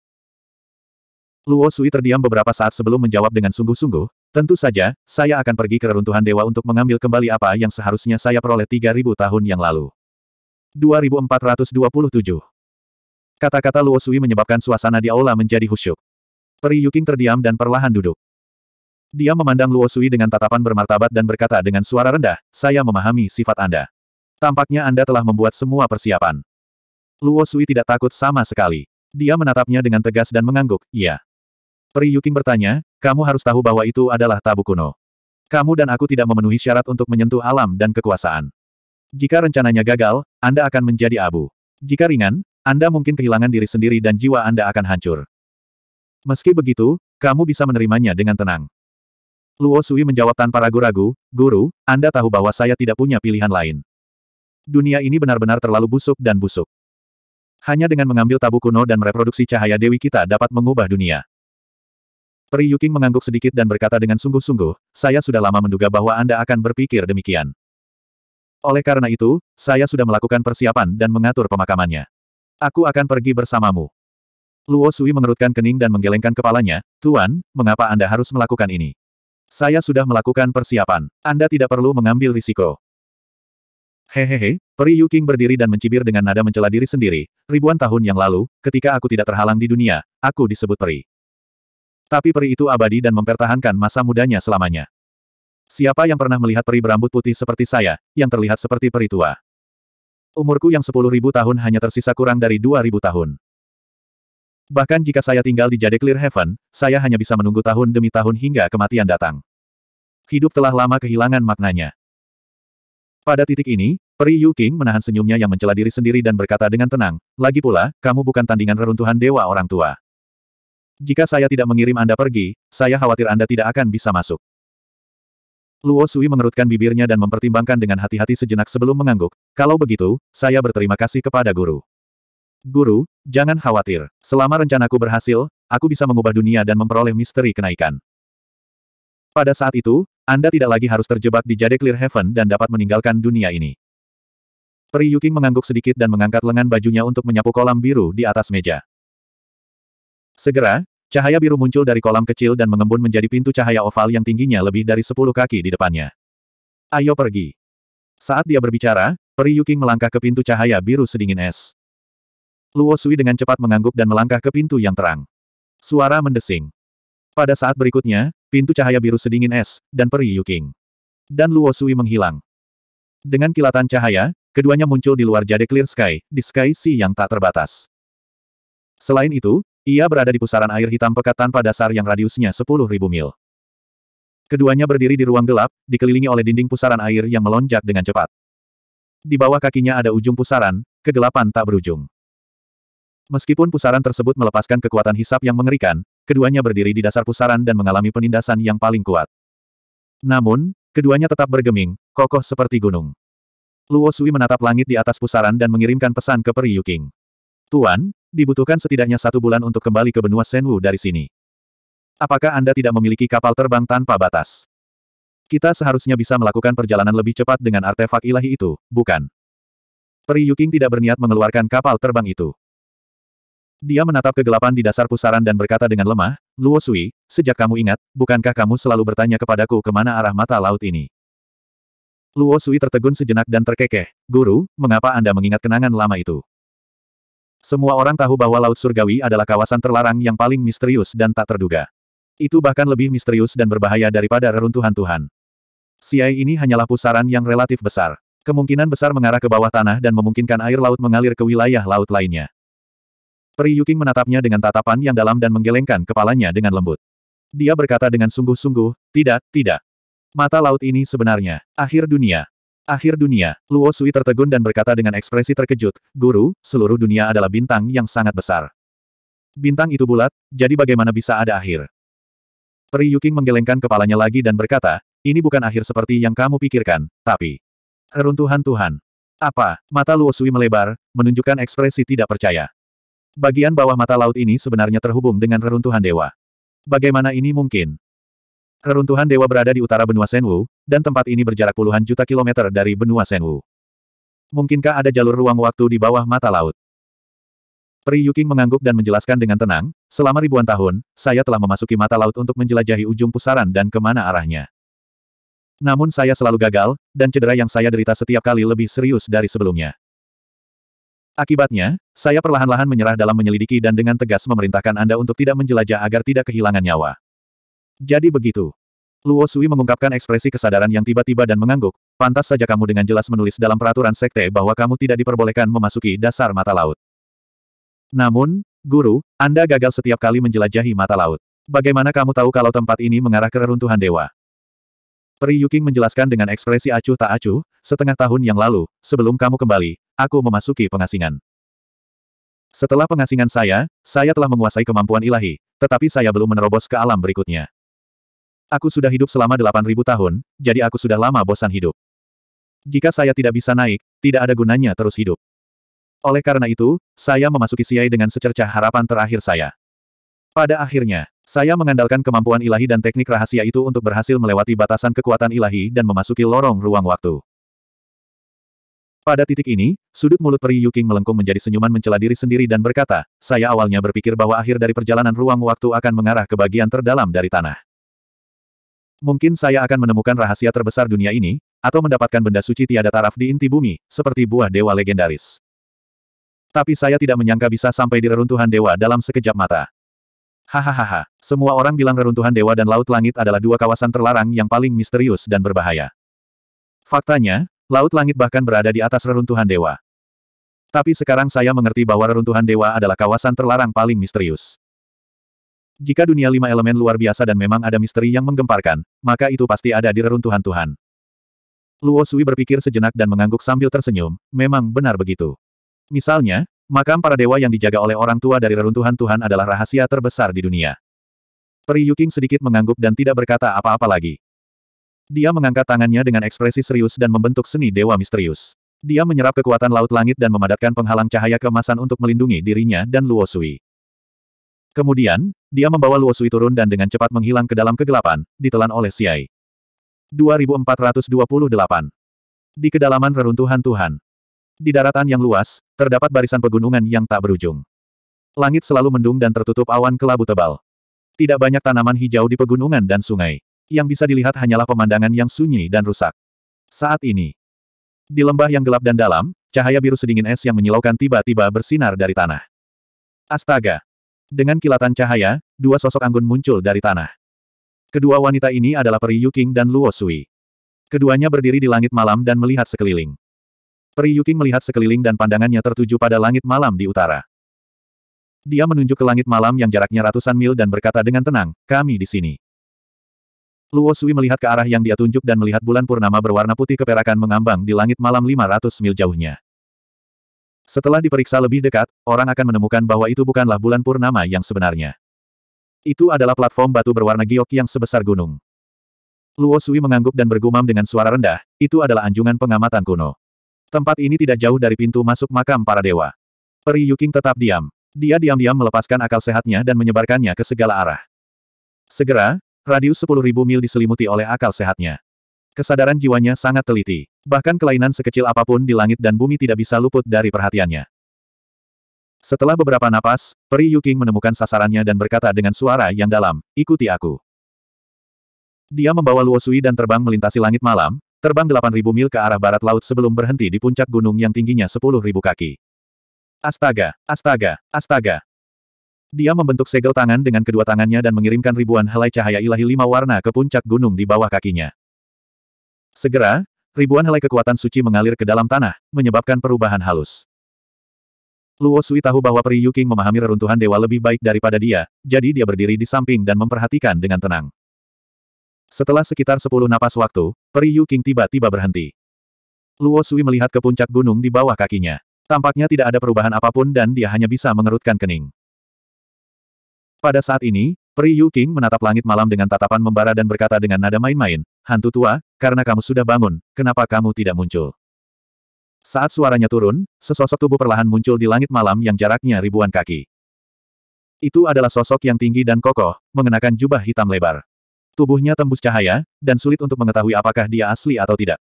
Luo Sui terdiam beberapa saat sebelum menjawab dengan sungguh-sungguh, tentu saja, saya akan pergi ke reruntuhan dewa untuk mengambil kembali apa yang seharusnya saya peroleh 3000 tahun yang lalu. 2427 Kata-kata Luo Sui menyebabkan suasana di aula menjadi khusyuk. Peri Yuking terdiam dan perlahan duduk. Dia memandang Luo Sui dengan tatapan bermartabat dan berkata dengan suara rendah, saya memahami sifat Anda. Tampaknya Anda telah membuat semua persiapan. Luo Sui tidak takut sama sekali. Dia menatapnya dengan tegas dan mengangguk, iya. Yuking bertanya, kamu harus tahu bahwa itu adalah tabu kuno. Kamu dan aku tidak memenuhi syarat untuk menyentuh alam dan kekuasaan. Jika rencananya gagal, Anda akan menjadi abu. Jika ringan, Anda mungkin kehilangan diri sendiri dan jiwa Anda akan hancur. Meski begitu, kamu bisa menerimanya dengan tenang. Luo Sui menjawab tanpa ragu-ragu, Guru, Anda tahu bahwa saya tidak punya pilihan lain. Dunia ini benar-benar terlalu busuk dan busuk. Hanya dengan mengambil tabu kuno dan mereproduksi cahaya dewi kita dapat mengubah dunia. Peri Yuking mengangguk sedikit dan berkata dengan sungguh-sungguh, saya sudah lama menduga bahwa Anda akan berpikir demikian. Oleh karena itu, saya sudah melakukan persiapan dan mengatur pemakamannya. Aku akan pergi bersamamu. Luo Sui mengerutkan kening dan menggelengkan kepalanya, Tuan, mengapa Anda harus melakukan ini? Saya sudah melakukan persiapan. Anda tidak perlu mengambil risiko. Hehehe, Peri Yuking berdiri dan mencibir dengan nada mencela diri sendiri. Ribuan tahun yang lalu, ketika aku tidak terhalang di dunia, aku disebut peri. Tapi peri itu abadi dan mempertahankan masa mudanya selamanya. Siapa yang pernah melihat peri berambut putih seperti saya, yang terlihat seperti peri tua? Umurku yang sepuluh ribu tahun hanya tersisa kurang dari dua ribu tahun. Bahkan jika saya tinggal di Jade Clear Heaven, saya hanya bisa menunggu tahun demi tahun hingga kematian datang. Hidup telah lama kehilangan maknanya. Pada titik ini, Peri Yu King menahan senyumnya yang mencela diri sendiri dan berkata dengan tenang, lagi pula, kamu bukan tandingan reruntuhan dewa orang tua. Jika saya tidak mengirim Anda pergi, saya khawatir Anda tidak akan bisa masuk. Luo Sui mengerutkan bibirnya dan mempertimbangkan dengan hati-hati sejenak sebelum mengangguk. Kalau begitu, saya berterima kasih kepada guru. Guru, jangan khawatir. Selama rencanaku berhasil, aku bisa mengubah dunia dan memperoleh misteri kenaikan. Pada saat itu, Anda tidak lagi harus terjebak di Jade Clear Heaven dan dapat meninggalkan dunia ini. Peri Yuking mengangguk sedikit dan mengangkat lengan bajunya untuk menyapu kolam biru di atas meja. Segera, cahaya biru muncul dari kolam kecil dan mengembun menjadi pintu cahaya oval yang tingginya lebih dari sepuluh kaki di depannya. Ayo pergi. Saat dia berbicara, Peri Yuking melangkah ke pintu cahaya biru sedingin es. Luo Sui dengan cepat mengangguk dan melangkah ke pintu yang terang. Suara mendesing. Pada saat berikutnya, pintu cahaya biru sedingin es, dan Peri Yuking. Dan Luo Sui menghilang. Dengan kilatan cahaya, keduanya muncul di luar jade clear sky, di sky sea yang tak terbatas. Selain itu, ia berada di pusaran air hitam pekat tanpa dasar yang radiusnya 10.000 mil. Keduanya berdiri di ruang gelap, dikelilingi oleh dinding pusaran air yang melonjak dengan cepat. Di bawah kakinya ada ujung pusaran, kegelapan tak berujung. Meskipun pusaran tersebut melepaskan kekuatan hisap yang mengerikan, keduanya berdiri di dasar pusaran dan mengalami penindasan yang paling kuat. Namun, keduanya tetap bergeming, kokoh seperti gunung. Luo Sui menatap langit di atas pusaran dan mengirimkan pesan ke Peri Yuking. Tuan, Dibutuhkan setidaknya satu bulan untuk kembali ke benua Senwu dari sini. Apakah Anda tidak memiliki kapal terbang tanpa batas? Kita seharusnya bisa melakukan perjalanan lebih cepat dengan artefak ilahi itu, bukan? Peri Yuking tidak berniat mengeluarkan kapal terbang itu. Dia menatap kegelapan di dasar pusaran dan berkata dengan lemah, Luo Sui, sejak kamu ingat, bukankah kamu selalu bertanya kepadaku kemana arah mata laut ini? Luo Sui tertegun sejenak dan terkekeh, Guru, mengapa Anda mengingat kenangan lama itu? Semua orang tahu bahwa Laut Surgawi adalah kawasan terlarang yang paling misterius dan tak terduga. Itu bahkan lebih misterius dan berbahaya daripada reruntuhan Tuhan. Siai ini hanyalah pusaran yang relatif besar. Kemungkinan besar mengarah ke bawah tanah dan memungkinkan air laut mengalir ke wilayah laut lainnya. Peri Yuking menatapnya dengan tatapan yang dalam dan menggelengkan kepalanya dengan lembut. Dia berkata dengan sungguh-sungguh, tidak, tidak. Mata laut ini sebenarnya, akhir dunia. Akhir dunia, Luo Sui tertegun dan berkata dengan ekspresi terkejut, Guru, seluruh dunia adalah bintang yang sangat besar. Bintang itu bulat, jadi bagaimana bisa ada akhir? Peri Yuking menggelengkan kepalanya lagi dan berkata, ini bukan akhir seperti yang kamu pikirkan, tapi... Reruntuhan Tuhan. Apa? Mata Luo Sui melebar, menunjukkan ekspresi tidak percaya. Bagian bawah mata laut ini sebenarnya terhubung dengan reruntuhan dewa. Bagaimana ini mungkin? Reruntuhan dewa berada di utara benua Senwu, dan tempat ini berjarak puluhan juta kilometer dari benua Senwu. Mungkinkah ada jalur ruang waktu di bawah mata laut? Pri Yuking mengangguk dan menjelaskan dengan tenang, selama ribuan tahun, saya telah memasuki mata laut untuk menjelajahi ujung pusaran dan kemana arahnya. Namun saya selalu gagal, dan cedera yang saya derita setiap kali lebih serius dari sebelumnya. Akibatnya, saya perlahan-lahan menyerah dalam menyelidiki dan dengan tegas memerintahkan Anda untuk tidak menjelajah agar tidak kehilangan nyawa. Jadi begitu. Luo Sui mengungkapkan ekspresi kesadaran yang tiba-tiba dan mengangguk, pantas saja kamu dengan jelas menulis dalam peraturan sekte bahwa kamu tidak diperbolehkan memasuki dasar mata laut. Namun, Guru, Anda gagal setiap kali menjelajahi mata laut. Bagaimana kamu tahu kalau tempat ini mengarah ke reruntuhan dewa? Peri Yuking menjelaskan dengan ekspresi acuh tak acuh, setengah tahun yang lalu, sebelum kamu kembali, aku memasuki pengasingan. Setelah pengasingan saya, saya telah menguasai kemampuan ilahi, tetapi saya belum menerobos ke alam berikutnya. Aku sudah hidup selama 8.000 tahun, jadi aku sudah lama bosan hidup. Jika saya tidak bisa naik, tidak ada gunanya terus hidup. Oleh karena itu, saya memasuki Siai dengan secercah harapan terakhir saya. Pada akhirnya, saya mengandalkan kemampuan ilahi dan teknik rahasia itu untuk berhasil melewati batasan kekuatan ilahi dan memasuki lorong ruang waktu. Pada titik ini, sudut mulut Peri Yuking melengkung menjadi senyuman mencela diri sendiri dan berkata, saya awalnya berpikir bahwa akhir dari perjalanan ruang waktu akan mengarah ke bagian terdalam dari tanah. Mungkin saya akan menemukan rahasia terbesar dunia ini, atau mendapatkan benda suci tiada taraf di inti bumi, seperti buah dewa legendaris. Tapi saya tidak menyangka bisa sampai di reruntuhan dewa dalam sekejap mata. Hahaha, semua orang bilang reruntuhan dewa dan laut langit adalah dua kawasan terlarang yang paling misterius dan berbahaya. Faktanya, laut langit bahkan berada di atas reruntuhan dewa. Tapi sekarang saya mengerti bahwa reruntuhan dewa adalah kawasan terlarang paling misterius. Jika dunia lima elemen luar biasa dan memang ada misteri yang menggemparkan, maka itu pasti ada di reruntuhan Tuhan. Luo Sui berpikir sejenak dan mengangguk sambil tersenyum, memang benar begitu. Misalnya, makam para dewa yang dijaga oleh orang tua dari reruntuhan Tuhan adalah rahasia terbesar di dunia. Peri Yuking sedikit mengangguk dan tidak berkata apa-apa lagi. Dia mengangkat tangannya dengan ekspresi serius dan membentuk seni dewa misterius. Dia menyerap kekuatan laut langit dan memadatkan penghalang cahaya kemasan untuk melindungi dirinya dan Luo Sui. Kemudian, dia membawa Luo Sui turun dan dengan cepat menghilang ke dalam kegelapan, ditelan oleh Siai. 2428 Di kedalaman reruntuhan Tuhan. Di daratan yang luas, terdapat barisan pegunungan yang tak berujung. Langit selalu mendung dan tertutup awan kelabu tebal. Tidak banyak tanaman hijau di pegunungan dan sungai. Yang bisa dilihat hanyalah pemandangan yang sunyi dan rusak. Saat ini, di lembah yang gelap dan dalam, cahaya biru sedingin es yang menyilaukan tiba-tiba bersinar dari tanah. Astaga! Dengan kilatan cahaya, dua sosok anggun muncul dari tanah. Kedua wanita ini adalah Peri Yuking dan Luo Sui. Keduanya berdiri di langit malam dan melihat sekeliling. Peri Yuking melihat sekeliling dan pandangannya tertuju pada langit malam di utara. Dia menunjuk ke langit malam yang jaraknya ratusan mil dan berkata dengan tenang, kami di sini. Luo Sui melihat ke arah yang dia tunjuk dan melihat bulan purnama berwarna putih keperakan mengambang di langit malam 500 mil jauhnya. Setelah diperiksa lebih dekat, orang akan menemukan bahwa itu bukanlah bulan purnama yang sebenarnya. Itu adalah platform batu berwarna giok yang sebesar gunung. Luo Sui mengangguk dan bergumam dengan suara rendah, itu adalah anjungan pengamatan kuno. Tempat ini tidak jauh dari pintu masuk makam para dewa. Peri Yuking tetap diam. Dia diam-diam melepaskan akal sehatnya dan menyebarkannya ke segala arah. Segera, radius 10.000 mil diselimuti oleh akal sehatnya. Kesadaran jiwanya sangat teliti. Bahkan kelainan sekecil apapun di langit dan bumi tidak bisa luput dari perhatiannya. Setelah beberapa napas, Peri Yuking menemukan sasarannya dan berkata dengan suara yang dalam, ikuti aku. Dia membawa Luo dan terbang melintasi langit malam, terbang 8.000 mil ke arah barat laut sebelum berhenti di puncak gunung yang tingginya 10.000 kaki. Astaga, astaga, astaga. Dia membentuk segel tangan dengan kedua tangannya dan mengirimkan ribuan helai cahaya ilahi lima warna ke puncak gunung di bawah kakinya. Segera, Ribuan helai kekuatan suci mengalir ke dalam tanah, menyebabkan perubahan halus. Luo Sui tahu bahwa Peri Yu memahami reruntuhan dewa lebih baik daripada dia, jadi dia berdiri di samping dan memperhatikan dengan tenang. Setelah sekitar sepuluh napas waktu, Peri Yu tiba-tiba berhenti. Luo Sui melihat ke puncak gunung di bawah kakinya. Tampaknya tidak ada perubahan apapun dan dia hanya bisa mengerutkan kening. Pada saat ini, Yu King menatap langit malam dengan tatapan membara dan berkata dengan nada main-main, Hantu tua, karena kamu sudah bangun, kenapa kamu tidak muncul? Saat suaranya turun, sesosok tubuh perlahan muncul di langit malam yang jaraknya ribuan kaki. Itu adalah sosok yang tinggi dan kokoh, mengenakan jubah hitam lebar. Tubuhnya tembus cahaya, dan sulit untuk mengetahui apakah dia asli atau tidak.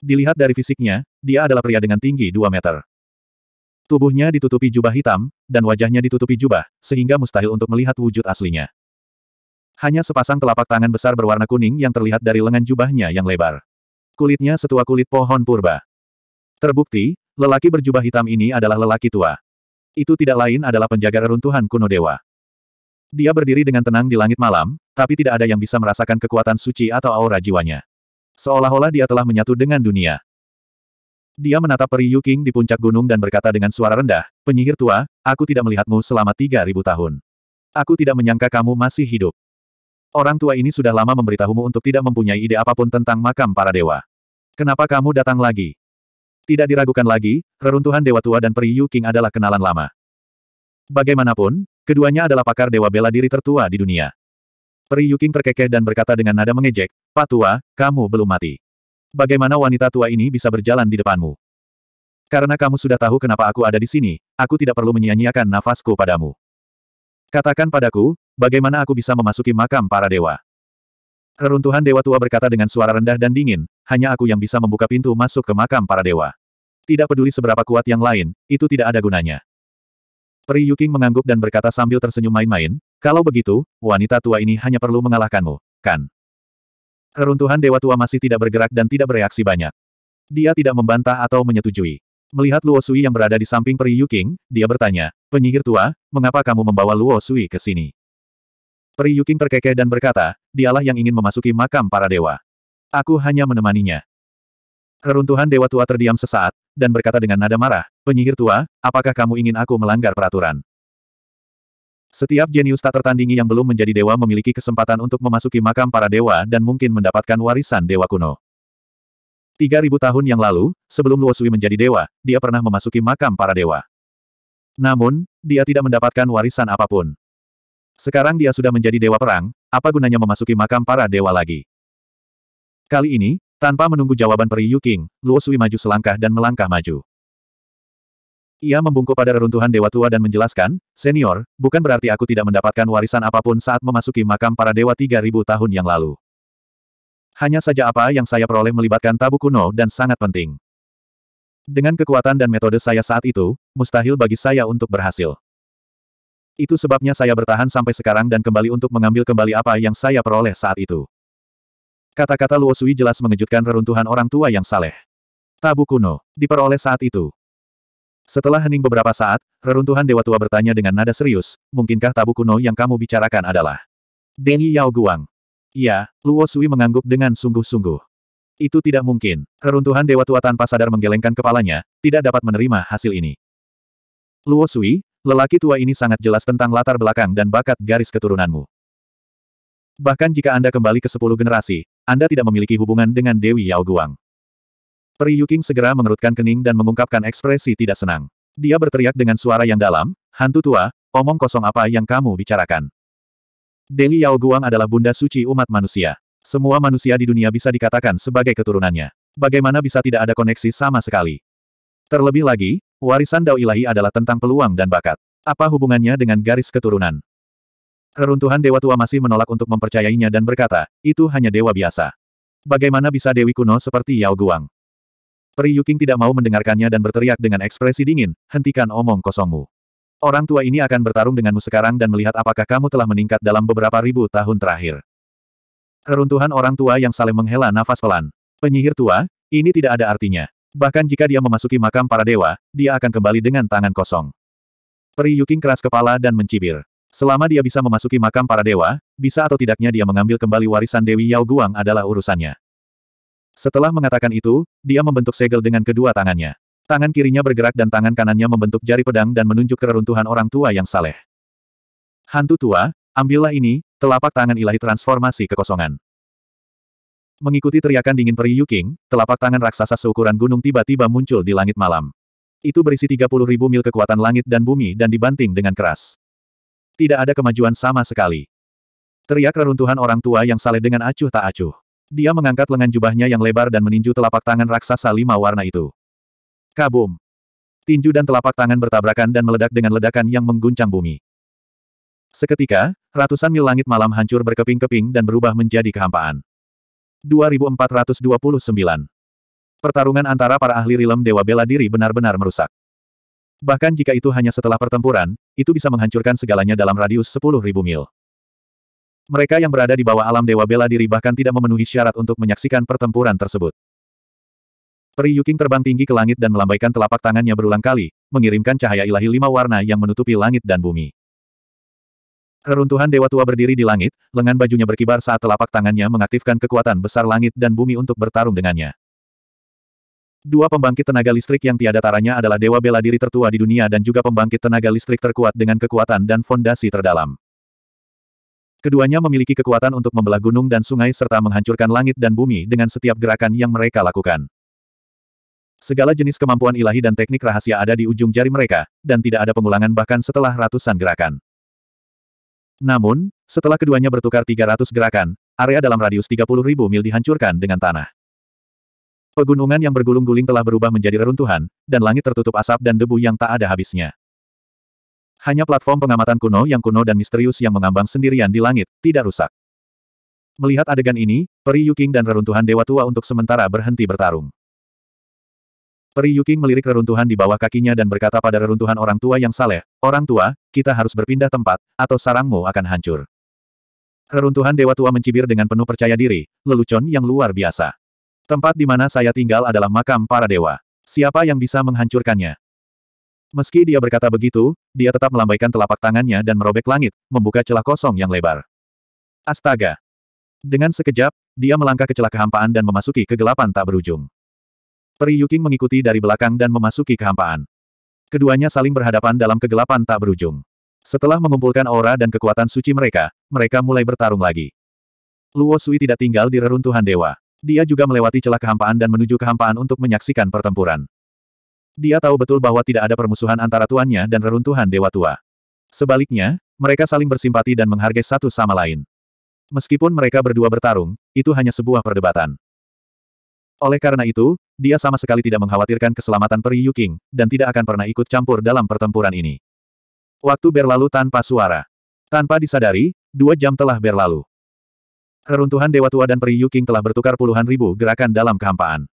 Dilihat dari fisiknya, dia adalah pria dengan tinggi 2 meter. Tubuhnya ditutupi jubah hitam, dan wajahnya ditutupi jubah, sehingga mustahil untuk melihat wujud aslinya. Hanya sepasang telapak tangan besar berwarna kuning yang terlihat dari lengan jubahnya yang lebar. Kulitnya setua kulit pohon purba. Terbukti, lelaki berjubah hitam ini adalah lelaki tua. Itu tidak lain adalah penjaga reruntuhan kuno dewa. Dia berdiri dengan tenang di langit malam, tapi tidak ada yang bisa merasakan kekuatan suci atau aura jiwanya. Seolah-olah dia telah menyatu dengan dunia. Dia menatap Peri Yu King di puncak gunung dan berkata dengan suara rendah, penyihir tua, aku tidak melihatmu selama 3000 tahun. Aku tidak menyangka kamu masih hidup. Orang tua ini sudah lama memberitahumu untuk tidak mempunyai ide apapun tentang makam para dewa. Kenapa kamu datang lagi? Tidak diragukan lagi, reruntuhan dewa tua dan Peri Yu King adalah kenalan lama. Bagaimanapun, keduanya adalah pakar dewa bela diri tertua di dunia. Peri Yu King terkekeh dan berkata dengan nada mengejek, Pak tua, kamu belum mati bagaimana wanita tua ini bisa berjalan di depanmu? Karena kamu sudah tahu kenapa aku ada di sini, aku tidak perlu menyia-nyiakan nafasku padamu. Katakan padaku, bagaimana aku bisa memasuki makam para dewa? Reruntuhan dewa tua berkata dengan suara rendah dan dingin, hanya aku yang bisa membuka pintu masuk ke makam para dewa. Tidak peduli seberapa kuat yang lain, itu tidak ada gunanya. Peri Yuking mengangguk dan berkata sambil tersenyum main-main, kalau begitu, wanita tua ini hanya perlu mengalahkanmu, kan? Reruntuhan Dewa Tua masih tidak bergerak dan tidak bereaksi banyak. Dia tidak membantah atau menyetujui. Melihat Luo Sui yang berada di samping Peri Yu dia bertanya, Penyihir tua, mengapa kamu membawa Luo Sui ke sini? Peri Yu terkekeh dan berkata, dialah yang ingin memasuki makam para dewa. Aku hanya menemaninya. Reruntuhan Dewa Tua terdiam sesaat, dan berkata dengan nada marah, Penyihir tua, apakah kamu ingin aku melanggar peraturan? Setiap jenius tak tertandingi yang belum menjadi dewa memiliki kesempatan untuk memasuki makam para dewa dan mungkin mendapatkan warisan dewa kuno. 3000 tahun yang lalu, sebelum Luo Sui menjadi dewa, dia pernah memasuki makam para dewa. Namun, dia tidak mendapatkan warisan apapun. Sekarang dia sudah menjadi dewa perang, apa gunanya memasuki makam para dewa lagi? Kali ini, tanpa menunggu jawaban Peri Yuking, Luo Sui maju selangkah dan melangkah maju. Ia membungkuk pada reruntuhan dewa tua dan menjelaskan, Senior, bukan berarti aku tidak mendapatkan warisan apapun saat memasuki makam para dewa 3000 tahun yang lalu. Hanya saja apa yang saya peroleh melibatkan tabu kuno dan sangat penting. Dengan kekuatan dan metode saya saat itu, mustahil bagi saya untuk berhasil. Itu sebabnya saya bertahan sampai sekarang dan kembali untuk mengambil kembali apa yang saya peroleh saat itu. Kata-kata Luo Sui jelas mengejutkan reruntuhan orang tua yang saleh. Tabu kuno, diperoleh saat itu. Setelah hening beberapa saat, reruntuhan Dewa Tua bertanya dengan nada serius, mungkinkah tabu kuno yang kamu bicarakan adalah Deng Yao Guang? Iya, Luo Sui mengangguk dengan sungguh-sungguh. Itu tidak mungkin. Reruntuhan Dewa Tua tanpa sadar menggelengkan kepalanya, tidak dapat menerima hasil ini. Luo Sui, lelaki tua ini sangat jelas tentang latar belakang dan bakat garis keturunanmu. Bahkan jika Anda kembali ke sepuluh generasi, Anda tidak memiliki hubungan dengan Dewi Yao Guang. Peri Yuking segera mengerutkan kening dan mengungkapkan ekspresi tidak senang. Dia berteriak dengan suara yang dalam, hantu tua, omong kosong apa yang kamu bicarakan. Deli Yao Guang adalah bunda suci umat manusia. Semua manusia di dunia bisa dikatakan sebagai keturunannya. Bagaimana bisa tidak ada koneksi sama sekali? Terlebih lagi, warisan Dao Ilahi adalah tentang peluang dan bakat. Apa hubungannya dengan garis keturunan? Reruntuhan Dewa Tua masih menolak untuk mempercayainya dan berkata, itu hanya dewa biasa. Bagaimana bisa Dewi kuno seperti Yao Guang? Peri Yuking tidak mau mendengarkannya dan berteriak dengan ekspresi dingin, hentikan omong kosongmu. Orang tua ini akan bertarung denganmu sekarang dan melihat apakah kamu telah meningkat dalam beberapa ribu tahun terakhir. Reruntuhan orang tua yang saling menghela nafas pelan. Penyihir tua, ini tidak ada artinya. Bahkan jika dia memasuki makam para dewa, dia akan kembali dengan tangan kosong. Peri Yuking keras kepala dan mencibir. Selama dia bisa memasuki makam para dewa, bisa atau tidaknya dia mengambil kembali warisan Dewi Yao Guang adalah urusannya. Setelah mengatakan itu, dia membentuk segel dengan kedua tangannya. Tangan kirinya bergerak dan tangan kanannya membentuk jari pedang dan menunjuk ke reruntuhan orang tua yang saleh. Hantu tua, ambillah ini, telapak tangan ilahi transformasi kekosongan. Mengikuti teriakan dingin peri Yuking, telapak tangan raksasa seukuran gunung tiba-tiba muncul di langit malam. Itu berisi 30 ribu mil kekuatan langit dan bumi dan dibanting dengan keras. Tidak ada kemajuan sama sekali. Teriak reruntuhan orang tua yang saleh dengan acuh tak acuh. Dia mengangkat lengan jubahnya yang lebar dan meninju telapak tangan raksasa lima warna itu. Kabum! Tinju dan telapak tangan bertabrakan dan meledak dengan ledakan yang mengguncang bumi. Seketika, ratusan mil langit malam hancur berkeping-keping dan berubah menjadi kehampaan. 2429 Pertarungan antara para ahli rilem Dewa Bela Diri benar-benar merusak. Bahkan jika itu hanya setelah pertempuran, itu bisa menghancurkan segalanya dalam radius 10.000 mil. Mereka yang berada di bawah alam Dewa Bela Diri bahkan tidak memenuhi syarat untuk menyaksikan pertempuran tersebut. Peri Yuking terbang tinggi ke langit dan melambaikan telapak tangannya berulang kali, mengirimkan cahaya ilahi lima warna yang menutupi langit dan bumi. Reruntuhan Dewa Tua berdiri di langit, lengan bajunya berkibar saat telapak tangannya mengaktifkan kekuatan besar langit dan bumi untuk bertarung dengannya. Dua pembangkit tenaga listrik yang tiada taranya adalah Dewa Bela Diri tertua di dunia dan juga pembangkit tenaga listrik terkuat dengan kekuatan dan fondasi terdalam. Keduanya memiliki kekuatan untuk membelah gunung dan sungai serta menghancurkan langit dan bumi dengan setiap gerakan yang mereka lakukan. Segala jenis kemampuan ilahi dan teknik rahasia ada di ujung jari mereka, dan tidak ada pengulangan bahkan setelah ratusan gerakan. Namun, setelah keduanya bertukar 300 gerakan, area dalam radius ribu mil dihancurkan dengan tanah. Pegunungan yang bergulung-guling telah berubah menjadi reruntuhan, dan langit tertutup asap dan debu yang tak ada habisnya. Hanya platform pengamatan kuno yang kuno dan misterius yang mengambang sendirian di langit, tidak rusak. Melihat adegan ini, Peri Yuking dan reruntuhan Dewa Tua untuk sementara berhenti bertarung. Peri Yuking melirik reruntuhan di bawah kakinya dan berkata pada reruntuhan orang tua yang saleh, Orang tua, kita harus berpindah tempat, atau sarangmu akan hancur. Reruntuhan Dewa Tua mencibir dengan penuh percaya diri, lelucon yang luar biasa. Tempat di mana saya tinggal adalah makam para dewa. Siapa yang bisa menghancurkannya? Meski dia berkata begitu, dia tetap melambaikan telapak tangannya dan merobek langit, membuka celah kosong yang lebar. Astaga! Dengan sekejap, dia melangkah ke celah kehampaan dan memasuki kegelapan tak berujung. Peri Yuking mengikuti dari belakang dan memasuki kehampaan. Keduanya saling berhadapan dalam kegelapan tak berujung. Setelah mengumpulkan aura dan kekuatan suci mereka, mereka mulai bertarung lagi. Luo Sui tidak tinggal di reruntuhan dewa. Dia juga melewati celah kehampaan dan menuju kehampaan untuk menyaksikan pertempuran. Dia tahu betul bahwa tidak ada permusuhan antara tuannya dan reruntuhan dewa tua. Sebaliknya, mereka saling bersimpati dan menghargai satu sama lain. Meskipun mereka berdua bertarung, itu hanya sebuah perdebatan. Oleh karena itu, dia sama sekali tidak mengkhawatirkan keselamatan Peri Yuking, dan tidak akan pernah ikut campur dalam pertempuran ini. Waktu berlalu tanpa suara. Tanpa disadari, dua jam telah berlalu. Reruntuhan Dewa Tua dan Peri Yuking telah bertukar puluhan ribu gerakan dalam kehampaan.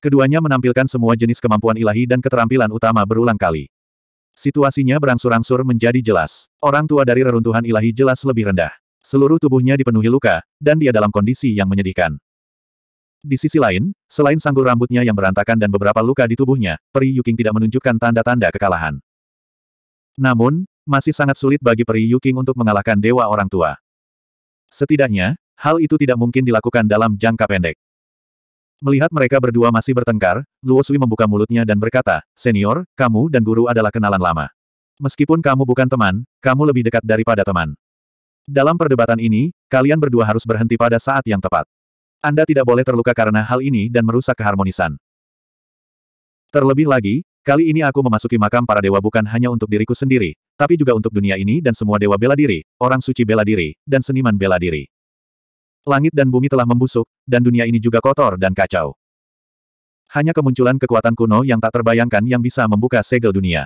Keduanya menampilkan semua jenis kemampuan ilahi dan keterampilan utama berulang kali. Situasinya berangsur-angsur menjadi jelas. Orang tua dari reruntuhan ilahi jelas lebih rendah. Seluruh tubuhnya dipenuhi luka, dan dia dalam kondisi yang menyedihkan. Di sisi lain, selain sanggul rambutnya yang berantakan dan beberapa luka di tubuhnya, Peri Yuking tidak menunjukkan tanda-tanda kekalahan. Namun, masih sangat sulit bagi Peri Yuking untuk mengalahkan dewa orang tua. Setidaknya, hal itu tidak mungkin dilakukan dalam jangka pendek. Melihat mereka berdua masih bertengkar, Luo Sui membuka mulutnya dan berkata, Senior, kamu dan guru adalah kenalan lama. Meskipun kamu bukan teman, kamu lebih dekat daripada teman. Dalam perdebatan ini, kalian berdua harus berhenti pada saat yang tepat. Anda tidak boleh terluka karena hal ini dan merusak keharmonisan. Terlebih lagi, kali ini aku memasuki makam para dewa bukan hanya untuk diriku sendiri, tapi juga untuk dunia ini dan semua dewa bela diri, orang suci bela diri, dan seniman bela diri. Langit dan bumi telah membusuk, dan dunia ini juga kotor dan kacau. Hanya kemunculan kekuatan kuno yang tak terbayangkan yang bisa membuka segel dunia.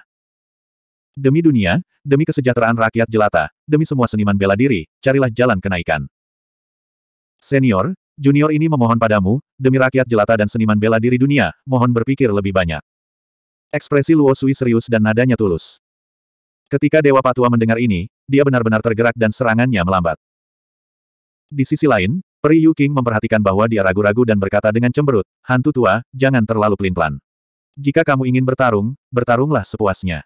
Demi dunia, demi kesejahteraan rakyat jelata, demi semua seniman bela diri, carilah jalan kenaikan. Senior, junior ini memohon padamu, demi rakyat jelata dan seniman bela diri dunia, mohon berpikir lebih banyak. Ekspresi Luo Sui serius dan nadanya tulus. Ketika Dewa Patua mendengar ini, dia benar-benar tergerak dan serangannya melambat. Di sisi lain, Peri Yu King memperhatikan bahwa dia ragu-ragu dan berkata dengan cemberut, Hantu tua, jangan terlalu pelin-pelan. Jika kamu ingin bertarung, bertarunglah sepuasnya.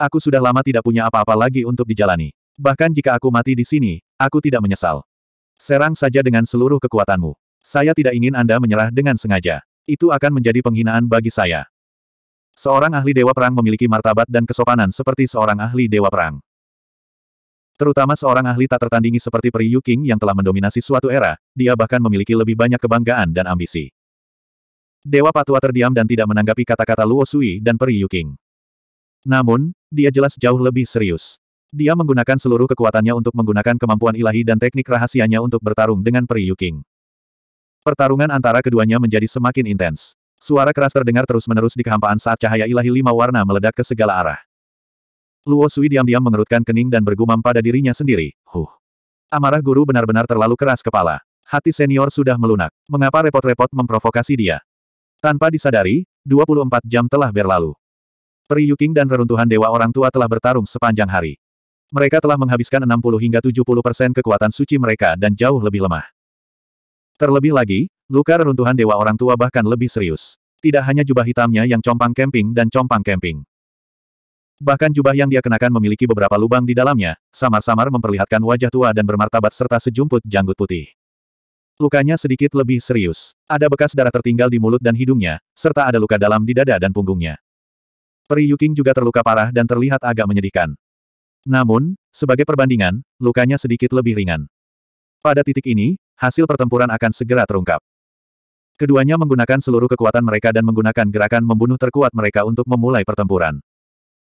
Aku sudah lama tidak punya apa-apa lagi untuk dijalani. Bahkan jika aku mati di sini, aku tidak menyesal. Serang saja dengan seluruh kekuatanmu. Saya tidak ingin Anda menyerah dengan sengaja. Itu akan menjadi penghinaan bagi saya. Seorang ahli Dewa Perang memiliki martabat dan kesopanan seperti seorang ahli Dewa Perang. Terutama seorang ahli tak tertandingi seperti Peri Yuking yang telah mendominasi suatu era, dia bahkan memiliki lebih banyak kebanggaan dan ambisi. Dewa Patua terdiam dan tidak menanggapi kata-kata Luo Sui dan Peri Yuking. Namun, dia jelas jauh lebih serius. Dia menggunakan seluruh kekuatannya untuk menggunakan kemampuan ilahi dan teknik rahasianya untuk bertarung dengan Peri Yuking. Pertarungan antara keduanya menjadi semakin intens. Suara keras terdengar terus-menerus di kehampaan saat cahaya ilahi lima warna meledak ke segala arah. Luo Sui diam-diam mengerutkan kening dan bergumam pada dirinya sendiri, huh. Amarah guru benar-benar terlalu keras kepala. Hati senior sudah melunak. Mengapa repot-repot memprovokasi dia? Tanpa disadari, 24 jam telah berlalu. Peri Yuking dan reruntuhan dewa orang tua telah bertarung sepanjang hari. Mereka telah menghabiskan 60 hingga 70 persen kekuatan suci mereka dan jauh lebih lemah. Terlebih lagi, luka reruntuhan dewa orang tua bahkan lebih serius. Tidak hanya jubah hitamnya yang compang camping dan compang camping. Bahkan jubah yang dia kenakan memiliki beberapa lubang di dalamnya, samar-samar memperlihatkan wajah tua dan bermartabat serta sejumput janggut putih. Lukanya sedikit lebih serius. Ada bekas darah tertinggal di mulut dan hidungnya, serta ada luka dalam di dada dan punggungnya. Peri Yuking juga terluka parah dan terlihat agak menyedihkan. Namun, sebagai perbandingan, lukanya sedikit lebih ringan. Pada titik ini, hasil pertempuran akan segera terungkap. Keduanya menggunakan seluruh kekuatan mereka dan menggunakan gerakan membunuh terkuat mereka untuk memulai pertempuran.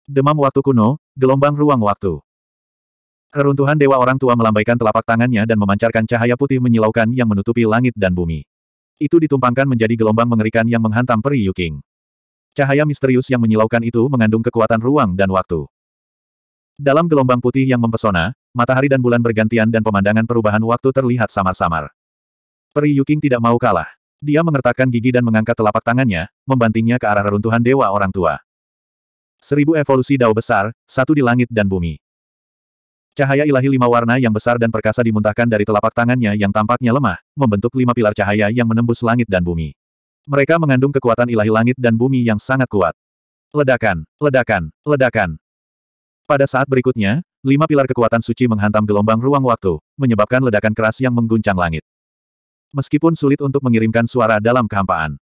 Demam waktu kuno, gelombang ruang waktu. Reruntuhan dewa orang tua melambaikan telapak tangannya dan memancarkan cahaya putih menyilaukan yang menutupi langit dan bumi. Itu ditumpangkan menjadi gelombang mengerikan yang menghantam peri Yuking. Cahaya misterius yang menyilaukan itu mengandung kekuatan ruang dan waktu. Dalam gelombang putih yang mempesona, matahari dan bulan bergantian dan pemandangan perubahan waktu terlihat samar-samar. Peri Yuking tidak mau kalah. Dia mengertakkan gigi dan mengangkat telapak tangannya, membantingnya ke arah reruntuhan dewa orang tua. Seribu evolusi dao besar, satu di langit dan bumi. Cahaya ilahi lima warna yang besar dan perkasa dimuntahkan dari telapak tangannya yang tampaknya lemah, membentuk lima pilar cahaya yang menembus langit dan bumi. Mereka mengandung kekuatan ilahi langit dan bumi yang sangat kuat. Ledakan, ledakan, ledakan. Pada saat berikutnya, lima pilar kekuatan suci menghantam gelombang ruang waktu, menyebabkan ledakan keras yang mengguncang langit. Meskipun sulit untuk mengirimkan suara dalam kehampaan,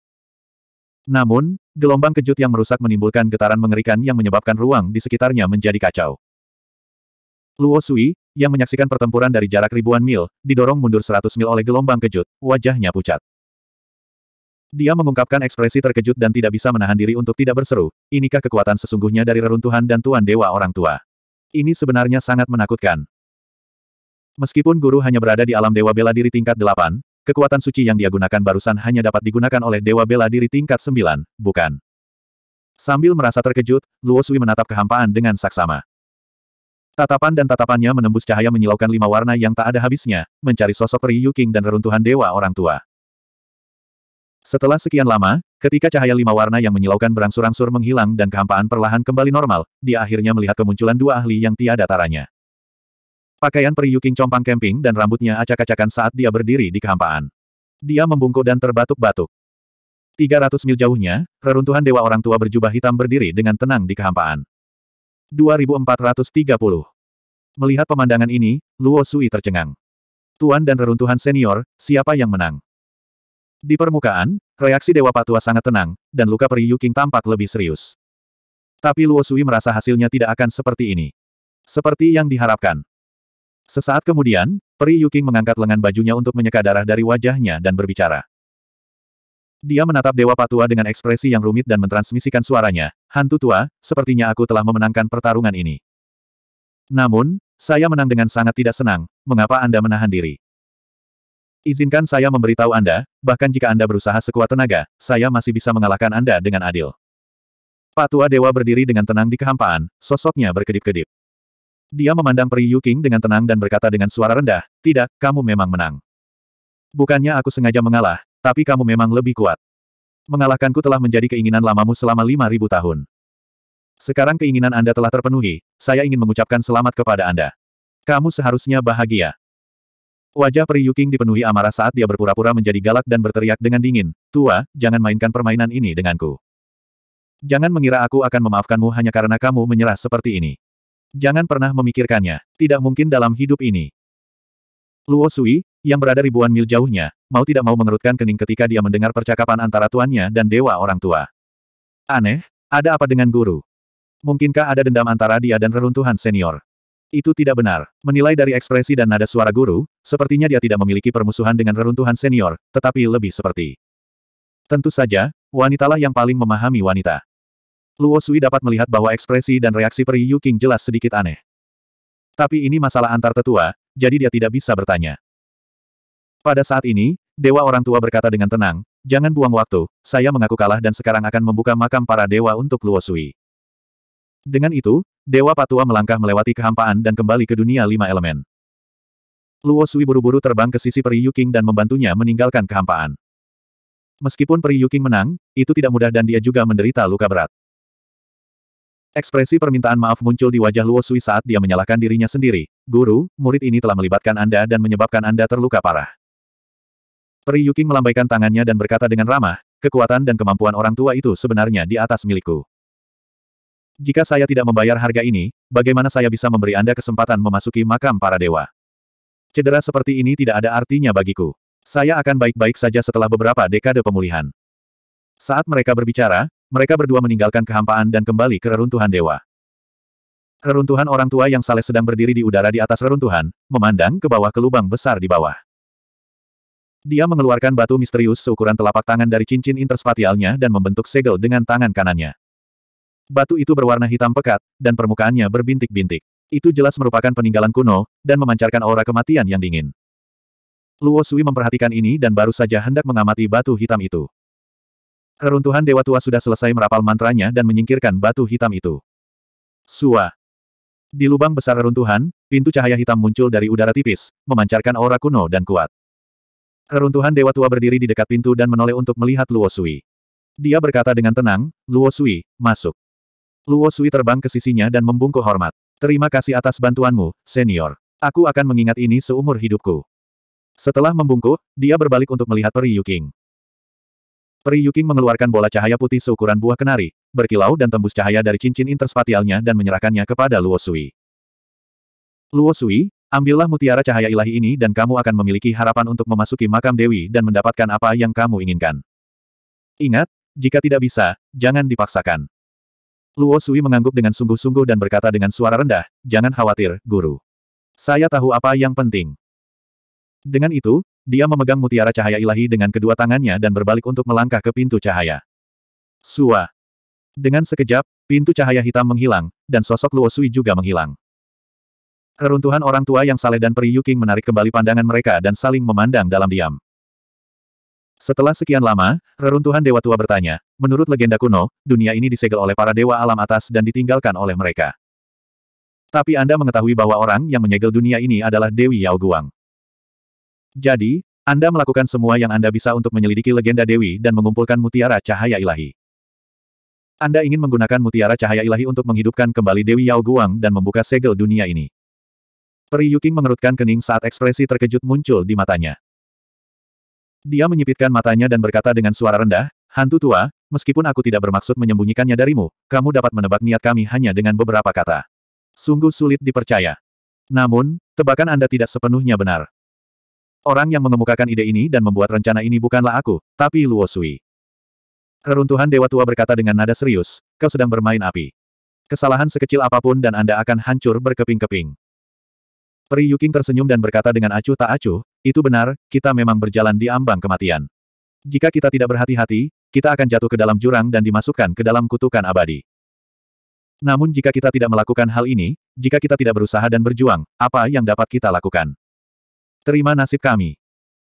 namun, gelombang kejut yang merusak menimbulkan getaran mengerikan yang menyebabkan ruang di sekitarnya menjadi kacau. Luo Sui, yang menyaksikan pertempuran dari jarak ribuan mil, didorong mundur seratus mil oleh gelombang kejut, wajahnya pucat. Dia mengungkapkan ekspresi terkejut dan tidak bisa menahan diri untuk tidak berseru, inikah kekuatan sesungguhnya dari reruntuhan dan Tuan Dewa Orang Tua. Ini sebenarnya sangat menakutkan. Meskipun guru hanya berada di alam Dewa Bela Diri tingkat delapan. Kekuatan suci yang dia gunakan barusan hanya dapat digunakan oleh Dewa Bela Diri tingkat sembilan, bukan. Sambil merasa terkejut, Luo Sui menatap kehampaan dengan saksama. Tatapan dan tatapannya menembus cahaya menyilaukan lima warna yang tak ada habisnya, mencari sosok Ryu King dan reruntuhan Dewa Orang Tua. Setelah sekian lama, ketika cahaya lima warna yang menyilaukan berangsur-angsur menghilang dan kehampaan perlahan kembali normal, dia akhirnya melihat kemunculan dua ahli yang tiada taranya. Pakaian Peri Yuking compang kemping dan rambutnya acak-acakan saat dia berdiri di kehampaan. Dia membungkuk dan terbatuk-batuk. 300 mil jauhnya, reruntuhan dewa orang tua berjubah hitam berdiri dengan tenang di kehampaan. 2430. Melihat pemandangan ini, Luo Sui tercengang. Tuan dan reruntuhan senior, siapa yang menang? Di permukaan, reaksi Dewa Patua sangat tenang, dan luka peri Yuking tampak lebih serius. Tapi Luo Sui merasa hasilnya tidak akan seperti ini. Seperti yang diharapkan. Sesaat kemudian, Peri Yuking mengangkat lengan bajunya untuk menyeka darah dari wajahnya dan berbicara. Dia menatap Dewa Patua dengan ekspresi yang rumit dan mentransmisikan suaranya, Hantu tua, sepertinya aku telah memenangkan pertarungan ini. Namun, saya menang dengan sangat tidak senang, mengapa Anda menahan diri? Izinkan saya memberitahu Anda, bahkan jika Anda berusaha sekuat tenaga, saya masih bisa mengalahkan Anda dengan adil. Patua Dewa berdiri dengan tenang di kehampaan, sosoknya berkedip-kedip. Dia memandang Pri Yuking dengan tenang dan berkata dengan suara rendah, tidak, kamu memang menang. Bukannya aku sengaja mengalah, tapi kamu memang lebih kuat. Mengalahkanku telah menjadi keinginan lamamu selama 5.000 tahun. Sekarang keinginan Anda telah terpenuhi, saya ingin mengucapkan selamat kepada Anda. Kamu seharusnya bahagia. Wajah Pri Yuking dipenuhi amarah saat dia berpura-pura menjadi galak dan berteriak dengan dingin, Tua, jangan mainkan permainan ini denganku. Jangan mengira aku akan memaafkanmu hanya karena kamu menyerah seperti ini. Jangan pernah memikirkannya, tidak mungkin dalam hidup ini. Luo Sui, yang berada ribuan mil jauhnya, mau tidak mau mengerutkan kening ketika dia mendengar percakapan antara tuannya dan dewa orang tua. Aneh, ada apa dengan guru? Mungkinkah ada dendam antara dia dan reruntuhan senior? Itu tidak benar. Menilai dari ekspresi dan nada suara guru, sepertinya dia tidak memiliki permusuhan dengan reruntuhan senior, tetapi lebih seperti. Tentu saja, wanitalah yang paling memahami wanita. Luo Sui dapat melihat bahwa ekspresi dan reaksi peri Yu King jelas sedikit aneh. Tapi ini masalah antar tetua, jadi dia tidak bisa bertanya. Pada saat ini, Dewa Orang Tua berkata dengan tenang, jangan buang waktu, saya mengaku kalah dan sekarang akan membuka makam para dewa untuk Luo Sui. Dengan itu, Dewa Patua melangkah melewati kehampaan dan kembali ke dunia lima elemen. Luo Sui buru-buru terbang ke sisi Peri Yuking dan membantunya meninggalkan kehampaan. Meskipun Peri Yuking menang, itu tidak mudah dan dia juga menderita luka berat. Ekspresi permintaan maaf muncul di wajah Luo Sui saat dia menyalahkan dirinya sendiri. Guru, murid ini telah melibatkan Anda dan menyebabkan Anda terluka parah. Peri Yuking melambaikan tangannya dan berkata dengan ramah, kekuatan dan kemampuan orang tua itu sebenarnya di atas milikku. Jika saya tidak membayar harga ini, bagaimana saya bisa memberi Anda kesempatan memasuki makam para dewa? Cedera seperti ini tidak ada artinya bagiku. Saya akan baik-baik saja setelah beberapa dekade pemulihan. Saat mereka berbicara, mereka berdua meninggalkan kehampaan dan kembali ke reruntuhan dewa. Reruntuhan orang tua yang saleh sedang berdiri di udara di atas reruntuhan, memandang ke bawah ke lubang besar di bawah. Dia mengeluarkan batu misterius seukuran telapak tangan dari cincin interspatialnya dan membentuk segel dengan tangan kanannya. Batu itu berwarna hitam pekat, dan permukaannya berbintik-bintik. Itu jelas merupakan peninggalan kuno, dan memancarkan aura kematian yang dingin. Luo Sui memperhatikan ini dan baru saja hendak mengamati batu hitam itu. Reruntuhan Dewa Tua sudah selesai merapal mantranya dan menyingkirkan batu hitam itu. Sua. Di lubang besar reruntuhan, pintu cahaya hitam muncul dari udara tipis, memancarkan aura kuno dan kuat. Reruntuhan Dewa Tua berdiri di dekat pintu dan menoleh untuk melihat Luo Sui. Dia berkata dengan tenang, Luo Sui, masuk. Luo Sui terbang ke sisinya dan membungkuk hormat. Terima kasih atas bantuanmu, senior. Aku akan mengingat ini seumur hidupku. Setelah membungkuk, dia berbalik untuk melihat Peri Yuking. Peri Yuking mengeluarkan bola cahaya putih seukuran buah kenari, berkilau dan tembus cahaya dari cincin interspatialnya dan menyerahkannya kepada Luo Sui. Luo Sui, ambillah mutiara cahaya ilahi ini dan kamu akan memiliki harapan untuk memasuki makam Dewi dan mendapatkan apa yang kamu inginkan. Ingat, jika tidak bisa, jangan dipaksakan. Luo Sui mengangguk dengan sungguh-sungguh dan berkata dengan suara rendah, jangan khawatir, guru. Saya tahu apa yang penting. Dengan itu, dia memegang mutiara cahaya ilahi dengan kedua tangannya dan berbalik untuk melangkah ke pintu cahaya. Sua. Dengan sekejap, pintu cahaya hitam menghilang, dan sosok Luo Sui juga menghilang. Reruntuhan orang tua yang saleh dan periyuking menarik kembali pandangan mereka dan saling memandang dalam diam. Setelah sekian lama, reruntuhan Dewa Tua bertanya, menurut legenda kuno, dunia ini disegel oleh para dewa alam atas dan ditinggalkan oleh mereka. Tapi Anda mengetahui bahwa orang yang menyegel dunia ini adalah Dewi Yao Guang. Jadi, Anda melakukan semua yang Anda bisa untuk menyelidiki legenda Dewi dan mengumpulkan mutiara cahaya ilahi. Anda ingin menggunakan mutiara cahaya ilahi untuk menghidupkan kembali Dewi Yao Guang dan membuka segel dunia ini. Peri Yuking mengerutkan kening saat ekspresi terkejut muncul di matanya. Dia menyipitkan matanya dan berkata dengan suara rendah, Hantu tua, meskipun aku tidak bermaksud menyembunyikannya darimu, kamu dapat menebak niat kami hanya dengan beberapa kata. Sungguh sulit dipercaya. Namun, tebakan Anda tidak sepenuhnya benar. Orang yang mengemukakan ide ini dan membuat rencana ini bukanlah aku, tapi Luo Sui. Reruntuhan Dewa Tua berkata dengan nada serius, kau sedang bermain api. Kesalahan sekecil apapun dan Anda akan hancur berkeping-keping. Peri Yuking tersenyum dan berkata dengan acuh tak acuh, itu benar, kita memang berjalan di ambang kematian. Jika kita tidak berhati-hati, kita akan jatuh ke dalam jurang dan dimasukkan ke dalam kutukan abadi. Namun jika kita tidak melakukan hal ini, jika kita tidak berusaha dan berjuang, apa yang dapat kita lakukan? Terima nasib kami.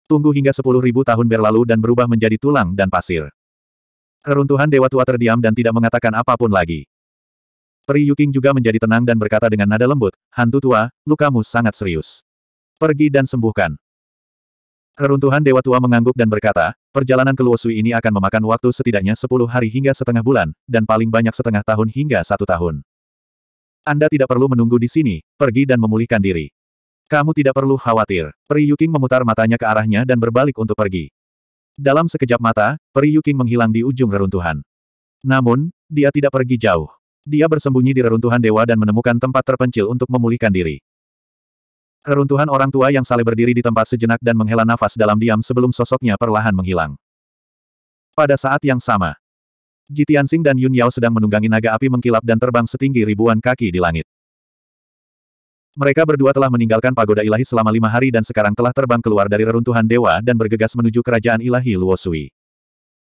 Tunggu hingga sepuluh ribu tahun berlalu dan berubah menjadi tulang dan pasir. Reruntuhan Dewa Tua terdiam dan tidak mengatakan apapun lagi. Peri Yuking juga menjadi tenang dan berkata dengan nada lembut, Hantu tua, lukamu sangat serius. Pergi dan sembuhkan. Reruntuhan Dewa Tua mengangguk dan berkata, perjalanan ke Luosui ini akan memakan waktu setidaknya sepuluh hari hingga setengah bulan, dan paling banyak setengah tahun hingga satu tahun. Anda tidak perlu menunggu di sini, pergi dan memulihkan diri. Kamu tidak perlu khawatir. Peri Yuking memutar matanya ke arahnya dan berbalik untuk pergi. Dalam sekejap mata, Peri Yuking menghilang di ujung reruntuhan. Namun, dia tidak pergi jauh. Dia bersembunyi di reruntuhan dewa dan menemukan tempat terpencil untuk memulihkan diri. Reruntuhan orang tua yang saleh berdiri di tempat sejenak dan menghela nafas dalam diam sebelum sosoknya perlahan menghilang. Pada saat yang sama, Sing dan Yun Yao sedang menunggangi naga api mengkilap dan terbang setinggi ribuan kaki di langit. Mereka berdua telah meninggalkan pagoda ilahi selama lima hari dan sekarang telah terbang keluar dari reruntuhan dewa dan bergegas menuju kerajaan ilahi Luosui.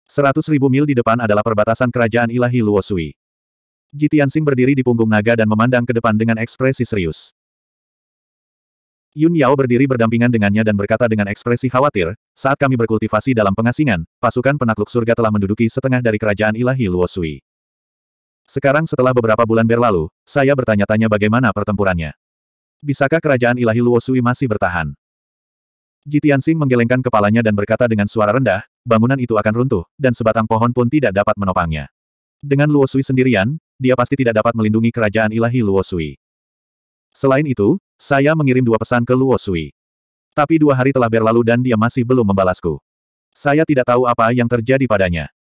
Seratus ribu mil di depan adalah perbatasan kerajaan ilahi Luosui. Jitiansing berdiri di punggung naga dan memandang ke depan dengan ekspresi serius. Yun Yao berdiri berdampingan dengannya dan berkata dengan ekspresi khawatir, saat kami berkultivasi dalam pengasingan, pasukan penakluk surga telah menduduki setengah dari kerajaan ilahi Luosui. Sekarang setelah beberapa bulan berlalu, saya bertanya-tanya bagaimana pertempurannya. Bisakah kerajaan ilahi Luosui masih bertahan? Jitiansing menggelengkan kepalanya dan berkata dengan suara rendah, bangunan itu akan runtuh, dan sebatang pohon pun tidak dapat menopangnya. Dengan Luosui sendirian, dia pasti tidak dapat melindungi kerajaan ilahi Luosui. Selain itu, saya mengirim dua pesan ke Luosui. Tapi dua hari telah berlalu dan dia masih belum membalasku. Saya tidak tahu apa yang terjadi padanya.